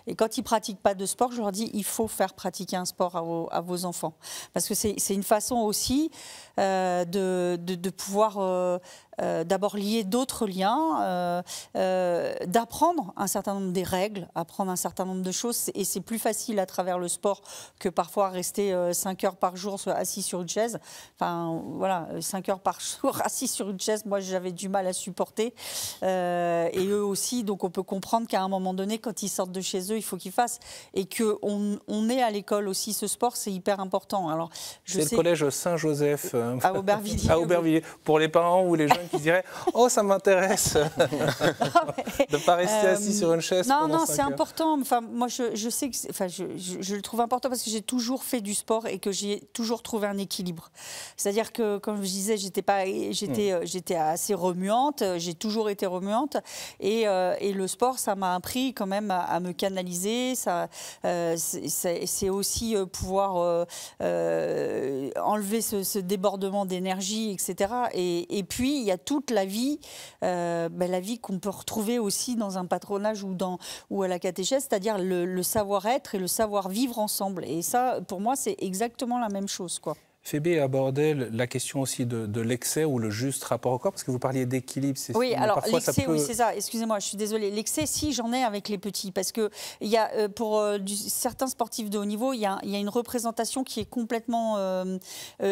Et quand ils ne pratiquent pas de sport, je leur dis il faut faire pratiquer un sport à vos, enfants. Parce que c'est une façon aussi de, de, pouvoir euh, d'abord lier d'autres liens, euh, euh, d'apprendre un certain nombre des règles, apprendre un certain nombre de choses. Et c'est plus facile à travers le sport que parfois rester 5 heures par jour assis sur une chaise. Enfin, voilà, 5 heures par jour assis sur une chaise, moi j'avais du mal à supporter. et eux aussi, donc on peut comprendre qu'à un moment donné, quand ils sortent de chez eux, il faut qu'ils fassent. Et qu'on on est à l'école aussi ce sport, c'est hyper important. Alors, c'est le collège Saint-Joseph à Aubervilliers. Pour les parents ou les jeunes qui dirait Oh, ça m'intéresse De ne pas rester euh, assis sur une chaise. Non, non, c'est important. Enfin, moi, je, sais que enfin, je, le trouve important parce que j'ai toujours fait du sport et que j'ai toujours trouvé un équilibre. C'est-à-dire que, comme je disais, j'étais pas, j'étais, mm. euh, j'étais assez remuante. Euh, j'ai toujours été remuante et, le sport, ça m'a appris quand même à, me canaliser. Ça, c'est aussi pouvoir enlever ce, débordement d'énergie, etc. Et, et puis, il y a toute la vie, euh, ben, la vie qu'on peut retrouver aussi dans un patronage ou, dans, ou à la catéchèse, c'est-à-dire le, le savoir-être et le savoir-vivre ensemble. Et ça, pour moi, c'est exactement la même chose. Quoi. Fébé abordait la question aussi de, l'excès ou le juste rapport au corps, parce que vous parliez d'équilibre. Oui, alors l'excès, oui, c'est ça. Excusez-moi, je suis désolée. L'excès, si j'en ai avec les petits, parce que y a, euh, pour euh, certains sportifs de haut niveau, il y a, une représentation qui est complètement euh,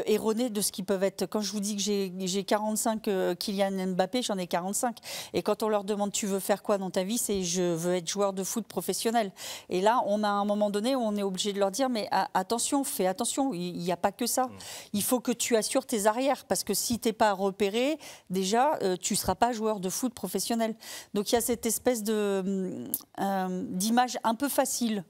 erronée de ce qu'ils peuvent être. Quand je vous dis que j'ai 45 Kylian Mbappé, j'en ai 45. Et quand on leur demande tu veux faire quoi dans ta vie, c'est je veux être joueur de foot professionnel. Et là, on a un moment donné où on est obligé de leur dire mais attention, fais attention, il n'y a pas que ça. Mm. Il faut que tu assures tes arrières parce que si t'es pas repéré, déjà, euh, tu ne seras pas joueur de foot professionnel. Donc il y a cette espèce de euh, d'image un peu facile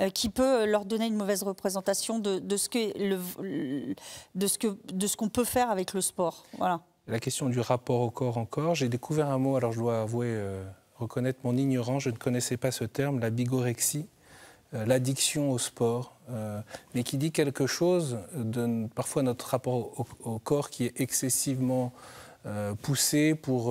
euh, qui peut leur donner une mauvaise représentation de, ce que de ce que de qu'on peut faire avec le sport. Voilà. La question du rapport au corps encore. J'ai découvert un mot. Alors je dois avouer, reconnaître mon ignorance. Je ne connaissais pas ce terme, la bigorexie. Euh, l'addiction au sport, euh, mais qui dit quelque chose de parfois notre rapport au, corps qui est excessivement euh, poussé pour...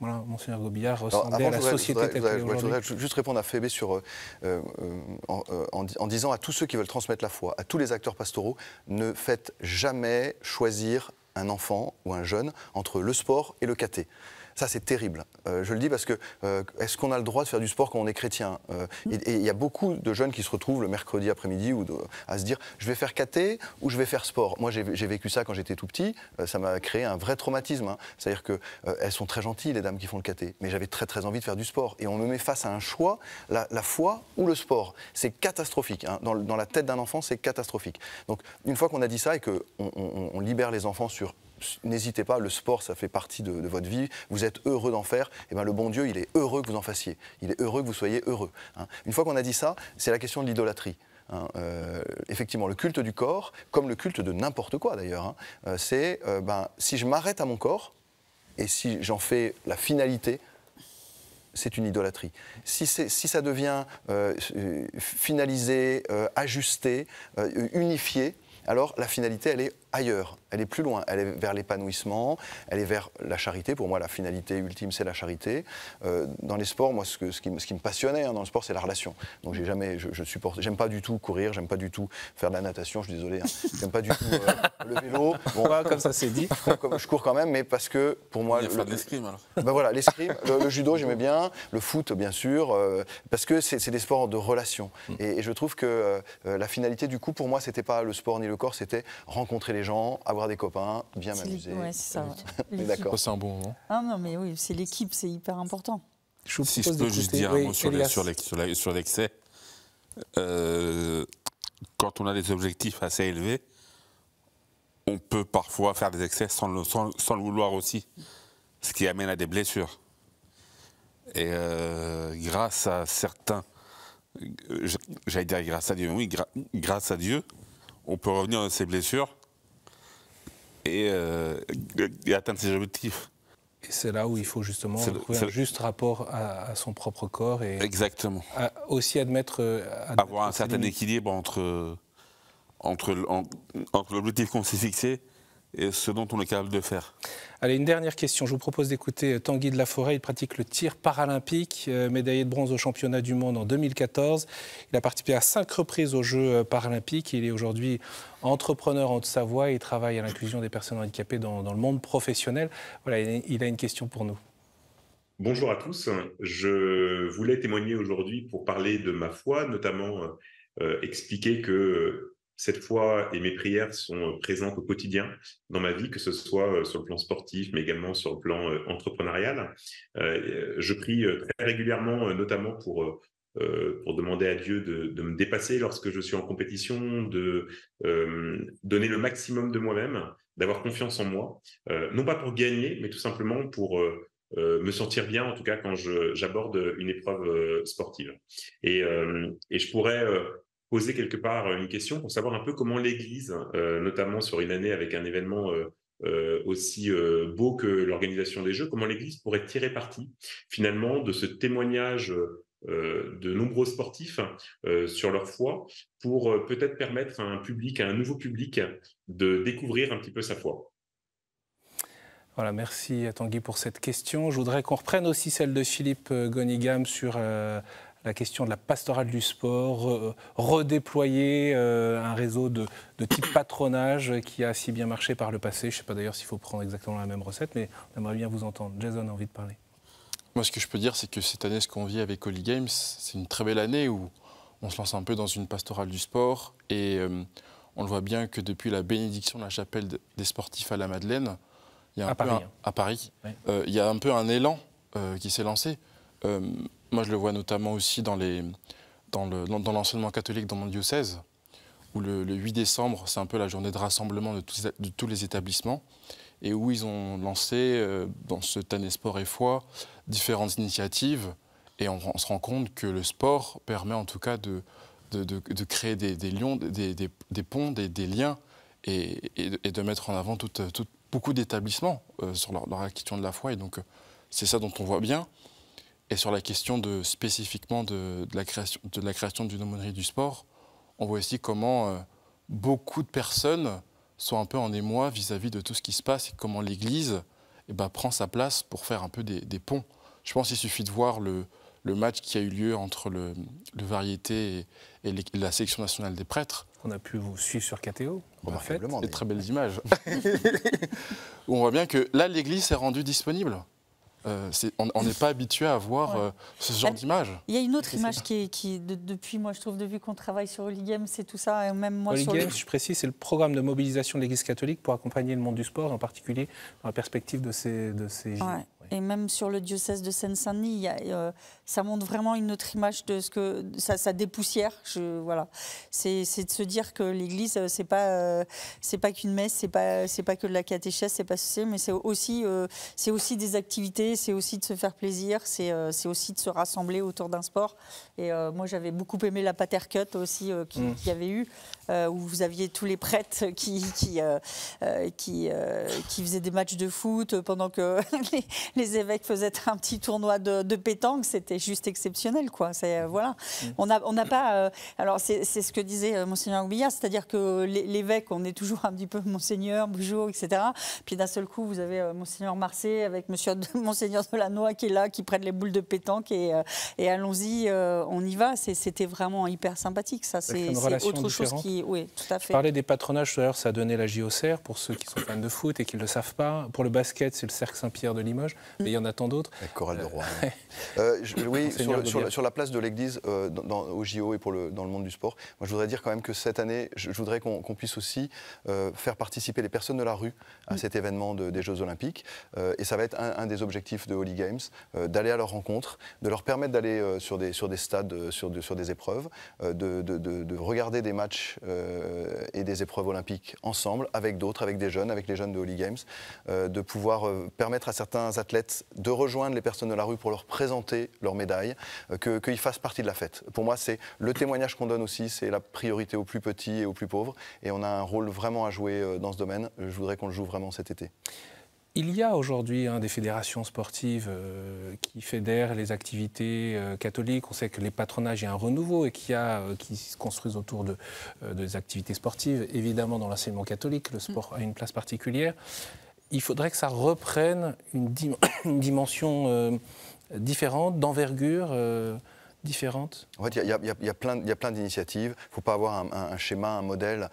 voilà, monsieur Gobillard ressembler à la société Je voudrais, juste répondre à Fébé sur, en, en, disant à tous ceux qui veulent transmettre la foi, à tous les acteurs pastoraux, ne faites jamais choisir un enfant ou un jeune entre le sport et le caté. Ça, c'est terrible. Euh, je le dis parce que euh, est-ce qu'on a le droit de faire du sport quand on est chrétien euh, Et il y a beaucoup de jeunes qui se retrouvent le mercredi après-midi ou à se dire je vais faire caté ou je vais faire sport. Moi, j'ai vécu ça quand j'étais tout petit. ça m'a créé un vrai traumatisme. Hein. C'est-à-dire que elles sont très gentilles les dames qui font le caté, mais j'avais très très envie de faire du sport. Et on me met face à un choix, la, foi ou le sport. C'est catastrophique. Hein. Dans, la tête d'un enfant, c'est catastrophique. Donc une fois qu'on a dit ça et qu'on on libère les enfants sur n'hésitez pas, le sport, ça fait partie de, votre vie, vous êtes heureux d'en faire, et eh bien le bon Dieu, il est heureux que vous en fassiez, il est heureux que vous soyez heureux. Hein. Une fois qu'on a dit ça, c'est la question de l'idolâtrie. Hein. Euh, effectivement, le culte du corps, comme le culte de n'importe quoi d'ailleurs, hein, euh, c'est euh, ben, si je m'arrête à mon corps et si j'en fais la finalité, c'est une idolâtrie. Si, si ça devient finalisé, ajusté, unifié, alors la finalité, elle est ailleurs, elle est plus loin, elle est vers l'épanouissement, elle est vers la charité. Pour moi, la finalité ultime, c'est la charité. Euh, dans les sports, moi, ce, ce, qui, me passionnait hein, dans le sport, c'est la relation. Donc, j'ai jamais, je, supporte, j'aime pas du tout courir, j'aime pas du tout faire de la natation, je suis désolé, hein. j'aime pas du tout euh, le vélo. Bon, comme ça, c'est dit. je cours quand même, mais parce que pour moi, le, l'escrime alors. Ben voilà, l'escrime, le, judo, j'aimais bien, le foot, bien sûr, euh, parce que c'est, des sports de relation. Mm. Et, et je trouve que la finalité, du coup, pour moi, c'était pas le sport ni le corps, c'était rencontrer les gens, avoir des copains, bien m'amuser. c'est ça. C'est un bon moment. Ah non, mais oui, c'est l'équipe, c'est hyper important. si je peux juste dire un mot sur l'excès. Euh, quand on a des objectifs assez élevés, on peut parfois faire des excès sans le, sans, vouloir aussi, ce qui amène à des blessures. Et euh, grâce à certains, euh, j'allais dire grâce à Dieu, oui, grâce à Dieu, on peut revenir de ces blessures euh, et, atteindre ses objectifs. Et c'est là où il faut justement trouver un juste rapport à, son propre corps et Exactement. aussi euh, admettre, avoir un certain équilibre entre entre, entre l'objectif qu'on s'est fixé et ce dont on est capable de faire. Allez, une dernière question. Je vous propose d'écouter Tanguy de la Forêt. Il pratique le tir paralympique, euh, médaillé de bronze au championnat du monde en 2014. Il a participé à cinq reprises aux Jeux euh, paralympiques. Il est aujourd'hui entrepreneur en Haute-Savoie et travaille à l'inclusion des personnes handicapées dans, le monde professionnel. Voilà, il a une question pour nous. Bonjour à tous. Je voulais témoigner aujourd'hui pour parler de ma foi, notamment euh, expliquer que cette foi et mes prières sont présentes au quotidien dans ma vie, que ce soit euh, sur le plan sportif, mais également sur le plan euh, entrepreneurial. Euh, je prie très régulièrement, notamment pour pour demander à Dieu de, me dépasser lorsque je suis en compétition, de donner le maximum de moi-même, d'avoir confiance en moi, non pas pour gagner, mais tout simplement pour me sentir bien, en tout cas quand j'aborde une épreuve sportive. Et, et, je pourrais poser quelque part euh, une question pour savoir un peu comment l'Église, euh, notamment sur une année avec un événement euh, aussi beau que l'organisation des Jeux, comment l'Église pourrait tirer parti finalement de ce témoignage de nombreux sportifs sur leur foi pour peut-être permettre à un public, à un nouveau public, de découvrir un petit peu sa foi. Voilà, merci à Tanguy pour cette question. Je voudrais qu'on reprenne aussi celle de Philippe Gonigam sur la question de la pastorale du sport, euh, redéployer euh, un réseau de, type patronage qui a si bien marché par le passé. Je ne sais pas d'ailleurs s'il faut prendre exactement la même recette, mais on aimerait bien vous entendre. Jason a envie de parler. Moi, ce que je peux dire, c'est que cette année, ce qu'on vit avec Holy Games, c'est une très belle année où on se lance un peu dans une pastorale du sport. Et euh, on le voit bien que depuis la bénédiction de la chapelle des sportifs à la Madeleine, il y à Paris, hein. il y a un peu un élan qui s'est lancé. Moi, je le vois notamment aussi dans l'enseignement dans catholique dans mon diocèse, où le, 8 décembre, c'est un peu la journée de rassemblement de tous, les établissements, et où ils ont lancé, euh, dans ce année sport et foi, différentes initiatives, et on, se rend compte que le sport permet en tout cas de, créer des, lions, des, ponts, des, liens, et, de mettre en avant beaucoup d'établissements euh, sur leur, question de la foi, et donc euh, c'est ça dont on voit bien. Et sur la question de, spécifiquement de, la création, de la création d'une aumônerie du sport, on voit aussi comment euh, beaucoup de personnes sont un peu en émoi vis-à-vis de tout ce qui se passe et comment l'Église eh ben, prend sa place pour faire un peu des, ponts. Je pense qu'il suffit de voir le, le, match qui a eu lieu entre le, le Variété et, la sélection nationale des prêtres. On a pu vous suivre sur KTO. fait, Des très belles images. on voit bien que là, l'Église est rendue disponible. Euh, on n'est pas habitué à voir euh, ce genre ah, d'image. Il y a une autre image qui, depuis, moi je trouve, depuis qu'on travaille sur Games, c'est tout ça, et même moi je précise, c'est le programme de mobilisation de l'Église catholique pour accompagner le monde du sport, en particulier dans la perspective de ces, de et même sur le diocèse de Seine-Saint-Denis, euh, ça montre vraiment une autre image de ce que ça, dépoussière. Je, voilà, c'est de se dire que l'Église, euh, c'est pas euh, c'est pas qu'une messe, c'est pas c'est pas que de la catéchèse, c'est pas ceci, mais c'est aussi c'est aussi des activités, c'est aussi de se faire plaisir, c'est aussi de se rassembler autour d'un sport. Et moi, j'avais beaucoup aimé la patercut aussi qu'il y mm. avait eu. Euh, où vous aviez tous les prêtres qui, qui, euh, euh, qui, faisaient des matchs de foot pendant que les, évêques faisaient un petit tournoi de, pétanque. C'était juste exceptionnel. Quoi. C'est, voilà. Mhm. On n'a on n'a pas. alors, c'est, ce que disait Monseigneur Goubillard, c'est-à-dire que l'évêque, on est toujours un petit peu Monseigneur, bonjour etc. Puis d'un seul coup, vous avez Monseigneur Marseille avec Monsieur, Monseigneur Delannoy qui est là, qui prennent les boules de pétanque et, et allons-y, on y va. C'était vraiment hyper sympathique. Ça, c'est autre chose qui oui, tout à fait. Parler des patronages tout ça a donné la JOCR pour ceux qui sont fans de foot et qui ne le savent pas. Pour le basket, c'est le Cercle Saint-Pierre de Limoges, mais il y en a tant d'autres. Euh, euh, la de oui, sur, la, place de l'Église euh, au JO et dans le monde du sport, moi je voudrais dire quand même que cette année, je, voudrais qu'on puisse aussi faire participer les personnes de la rue à mm. cet événement des Jeux Olympiques. et ça va être un, des objectifs de Holy Games, d'aller à leur rencontre, de leur permettre d'aller sur, des, stades, sur, des épreuves, de, regarder des matchs euh, et des épreuves olympiques ensemble, avec d'autres, avec des jeunes, avec les jeunes de Holy Games, euh, de pouvoir euh, permettre à certains athlètes de rejoindre les personnes de la rue pour leur présenter leurs médailles, qu'ils fassent partie de la fête. Pour moi, c'est le témoignage qu'on donne aussi, c'est la priorité aux plus petits et aux plus pauvres, et on a un rôle vraiment à jouer dans ce domaine. Je voudrais qu'on le joue vraiment cet été. Il y a aujourd'hui hein, des fédérations sportives euh, qui fédèrent les activités euh, catholiques. On sait que les patronages, y a un renouveau et qu'ils a, euh, qui se construisent autour de, des activités sportives. Évidemment, dans l'enseignement catholique, le sport mm. a une place particulière. Il faudrait que ça reprenne une, dimension différente, d'envergure différente En fait, il y, a plein, d'initiatives. Il ne faut pas avoir un, schéma, un modèle.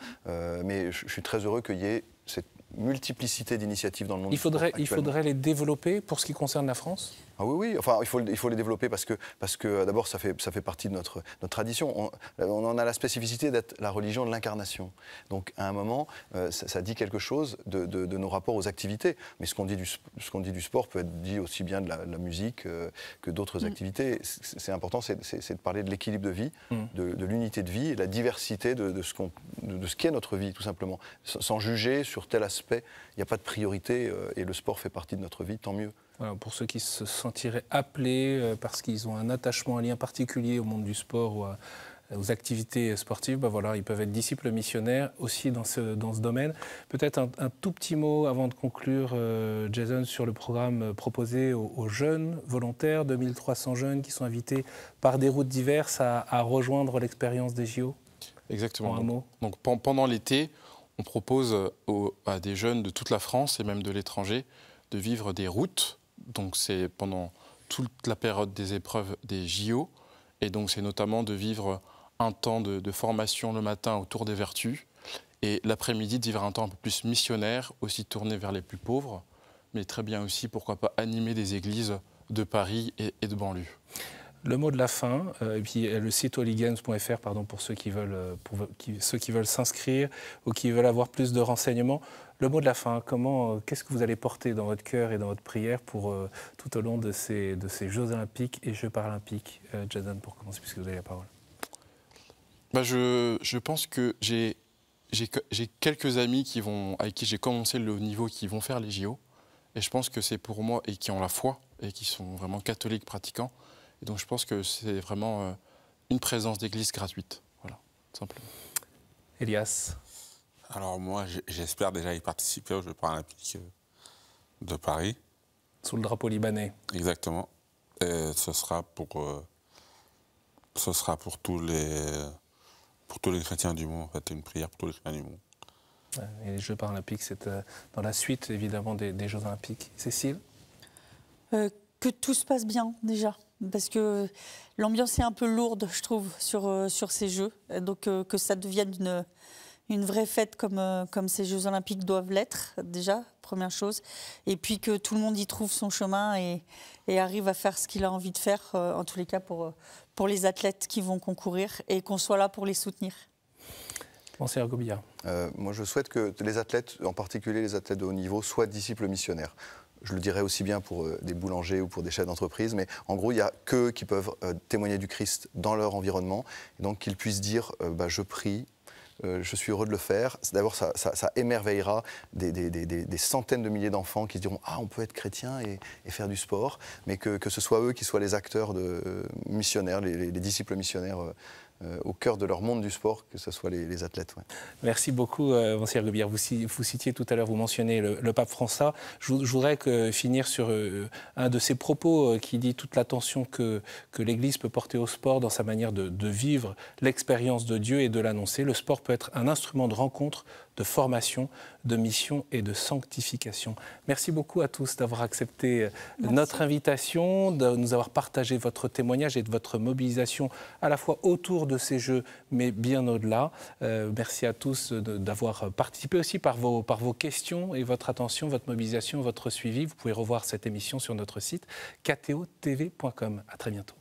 mais je suis très heureux qu'il y ait cette multiplicité d'initiatives dans le monde. Il faudrait, il faudrait les développer pour ce qui concerne la France ah oui, oui. Enfin, il faut, les développer parce que, parce que euh, d'abord, ça fait, ça fait partie de notre, notre tradition. Euh, on, en a la spécificité d'être la religion de l'incarnation. Donc, à un moment, euh, ça, dit quelque chose de, nos rapports aux activités. Mais ce qu'on dit, du, dit du sport peut être dit aussi bien de la, musique que d'autres mm. activités. C'est important, c'est de parler de l'équilibre de vie, mm. de, l'unité de vie, et de la diversité de, ce qu'on, de, ce qu'est notre vie, tout simplement. Sans juger sur tel aspect, il n'y a pas de priorité et le sport fait partie de notre vie, tant mieux pour ceux qui se sentiraient appelés euh, parce qu'ils ont un attachement, un lien particulier au monde du sport ou aux activités sportives, bah voilà, ils peuvent être disciples missionnaires aussi dans ce, dans ce domaine. Peut-être un, tout petit mot avant de conclure, euh, Jason, sur le programme proposé aux, jeunes volontaires, 2300 jeunes qui sont invités par des routes diverses à, rejoindre l'expérience des JO. Exactement. un Donc, pendant l'été, on propose euh, à des jeunes de toute la France et même de l'étranger de vivre des routes donc c'est pendant toute la période des épreuves des JO. Et donc c'est notamment de vivre un temps de, formation le matin autour des vertus et l'après-midi de vivre un temps un peu plus missionnaire, aussi tourné vers les plus pauvres, mais très bien aussi, pourquoi pas, animer des églises de Paris et, et de banlieue. Le mot de la fin, euh, et puis euh, le site holygames.fr pardon, pour ceux qui veulent, euh, pour, ceux qui veulent s'inscrire ou qui veulent avoir plus de renseignements. Le mot de la fin, comment, qu'est-ce que vous allez porter dans votre cœur et dans votre prière pour tout au long de ces, de ces Jeux Olympiques et Jeux Paralympiques Jadon, pour commencer, puisque vous avez la parole. Bah je, je pense que j'ai, j'ai, quelques amis qui vont, avec qui j'ai commencé le niveau qui vont faire les JO. Et je pense que c'est pour moi, et qui ont la foi, et qui sont vraiment catholiques pratiquants, et donc je pense que c'est vraiment euh, une présence d'église gratuite. Voilà, tout simplement. Elias Alors moi, j'espère déjà y participer au Jeux paralympiques de Paris. Sous le drapeau libanais Exactement. Et ce sera pour, euh, ce sera pour, tous, les, pour tous les chrétiens du monde, en fait, une prière pour tous les chrétiens du monde. Et les Jeux paralympiques, c'est euh, dans la suite évidemment des, Jeux olympiques. Cécile Que tout se passe bien déjà parce que l'ambiance est un peu lourde, je trouve, sur, euh, sur ces Jeux. Donc euh, que ça devienne une, une vraie fête comme, euh, comme ces Jeux olympiques doivent l'être, déjà, première chose. Et puis que tout le monde y trouve son chemin et, arrive à faire ce qu'il a envie de faire, en tous les cas pour, pour les athlètes qui vont concourir, et qu'on soit là pour les soutenir. Pensez à moi, je souhaite que les athlètes, en particulier les athlètes de haut niveau, soient disciples missionnaires je le dirais aussi bien pour euh, des boulangers ou pour des chefs d'entreprise, mais en gros, il n'y a qu'eux qui peuvent euh, témoigner du Christ dans leur environnement, donc qu'ils puissent dire euh, bah, je prie, je suis heureux de le faire. D'abord, ça, émerveillera des, centaines de milliers d'enfants qui se diront Ah, on peut être chrétien et, faire du sport, mais que, ce soit eux qui soient les acteurs de, missionnaires, les, les, disciples missionnaires euh, au cœur de leur monde du sport, que ce soit les, athlètes. Merci beaucoup, euh, Monsieur Gobière. Vous, vous, citiez tout à l'heure, vous mentionnez le, pape François. Je, voudrais finir sur euh, un de ses propos qui dit toute l'attention que, l'Église peut porter au sport dans sa manière de vivre l'expérience de Dieu et de l'annoncer. Le sport peut être un instrument de rencontre de formation, de mission et de sanctification. Merci beaucoup à tous d'avoir accepté euh, notre invitation, de nous avoir partagé votre témoignage et de votre mobilisation à la fois autour de ces jeux, mais bien au-delà. Euh, merci à tous d'avoir participé aussi par vos, par vos questions et votre attention, votre mobilisation, votre suivi. Vous pouvez revoir cette émission sur notre site kto.tv.com. À très bientôt.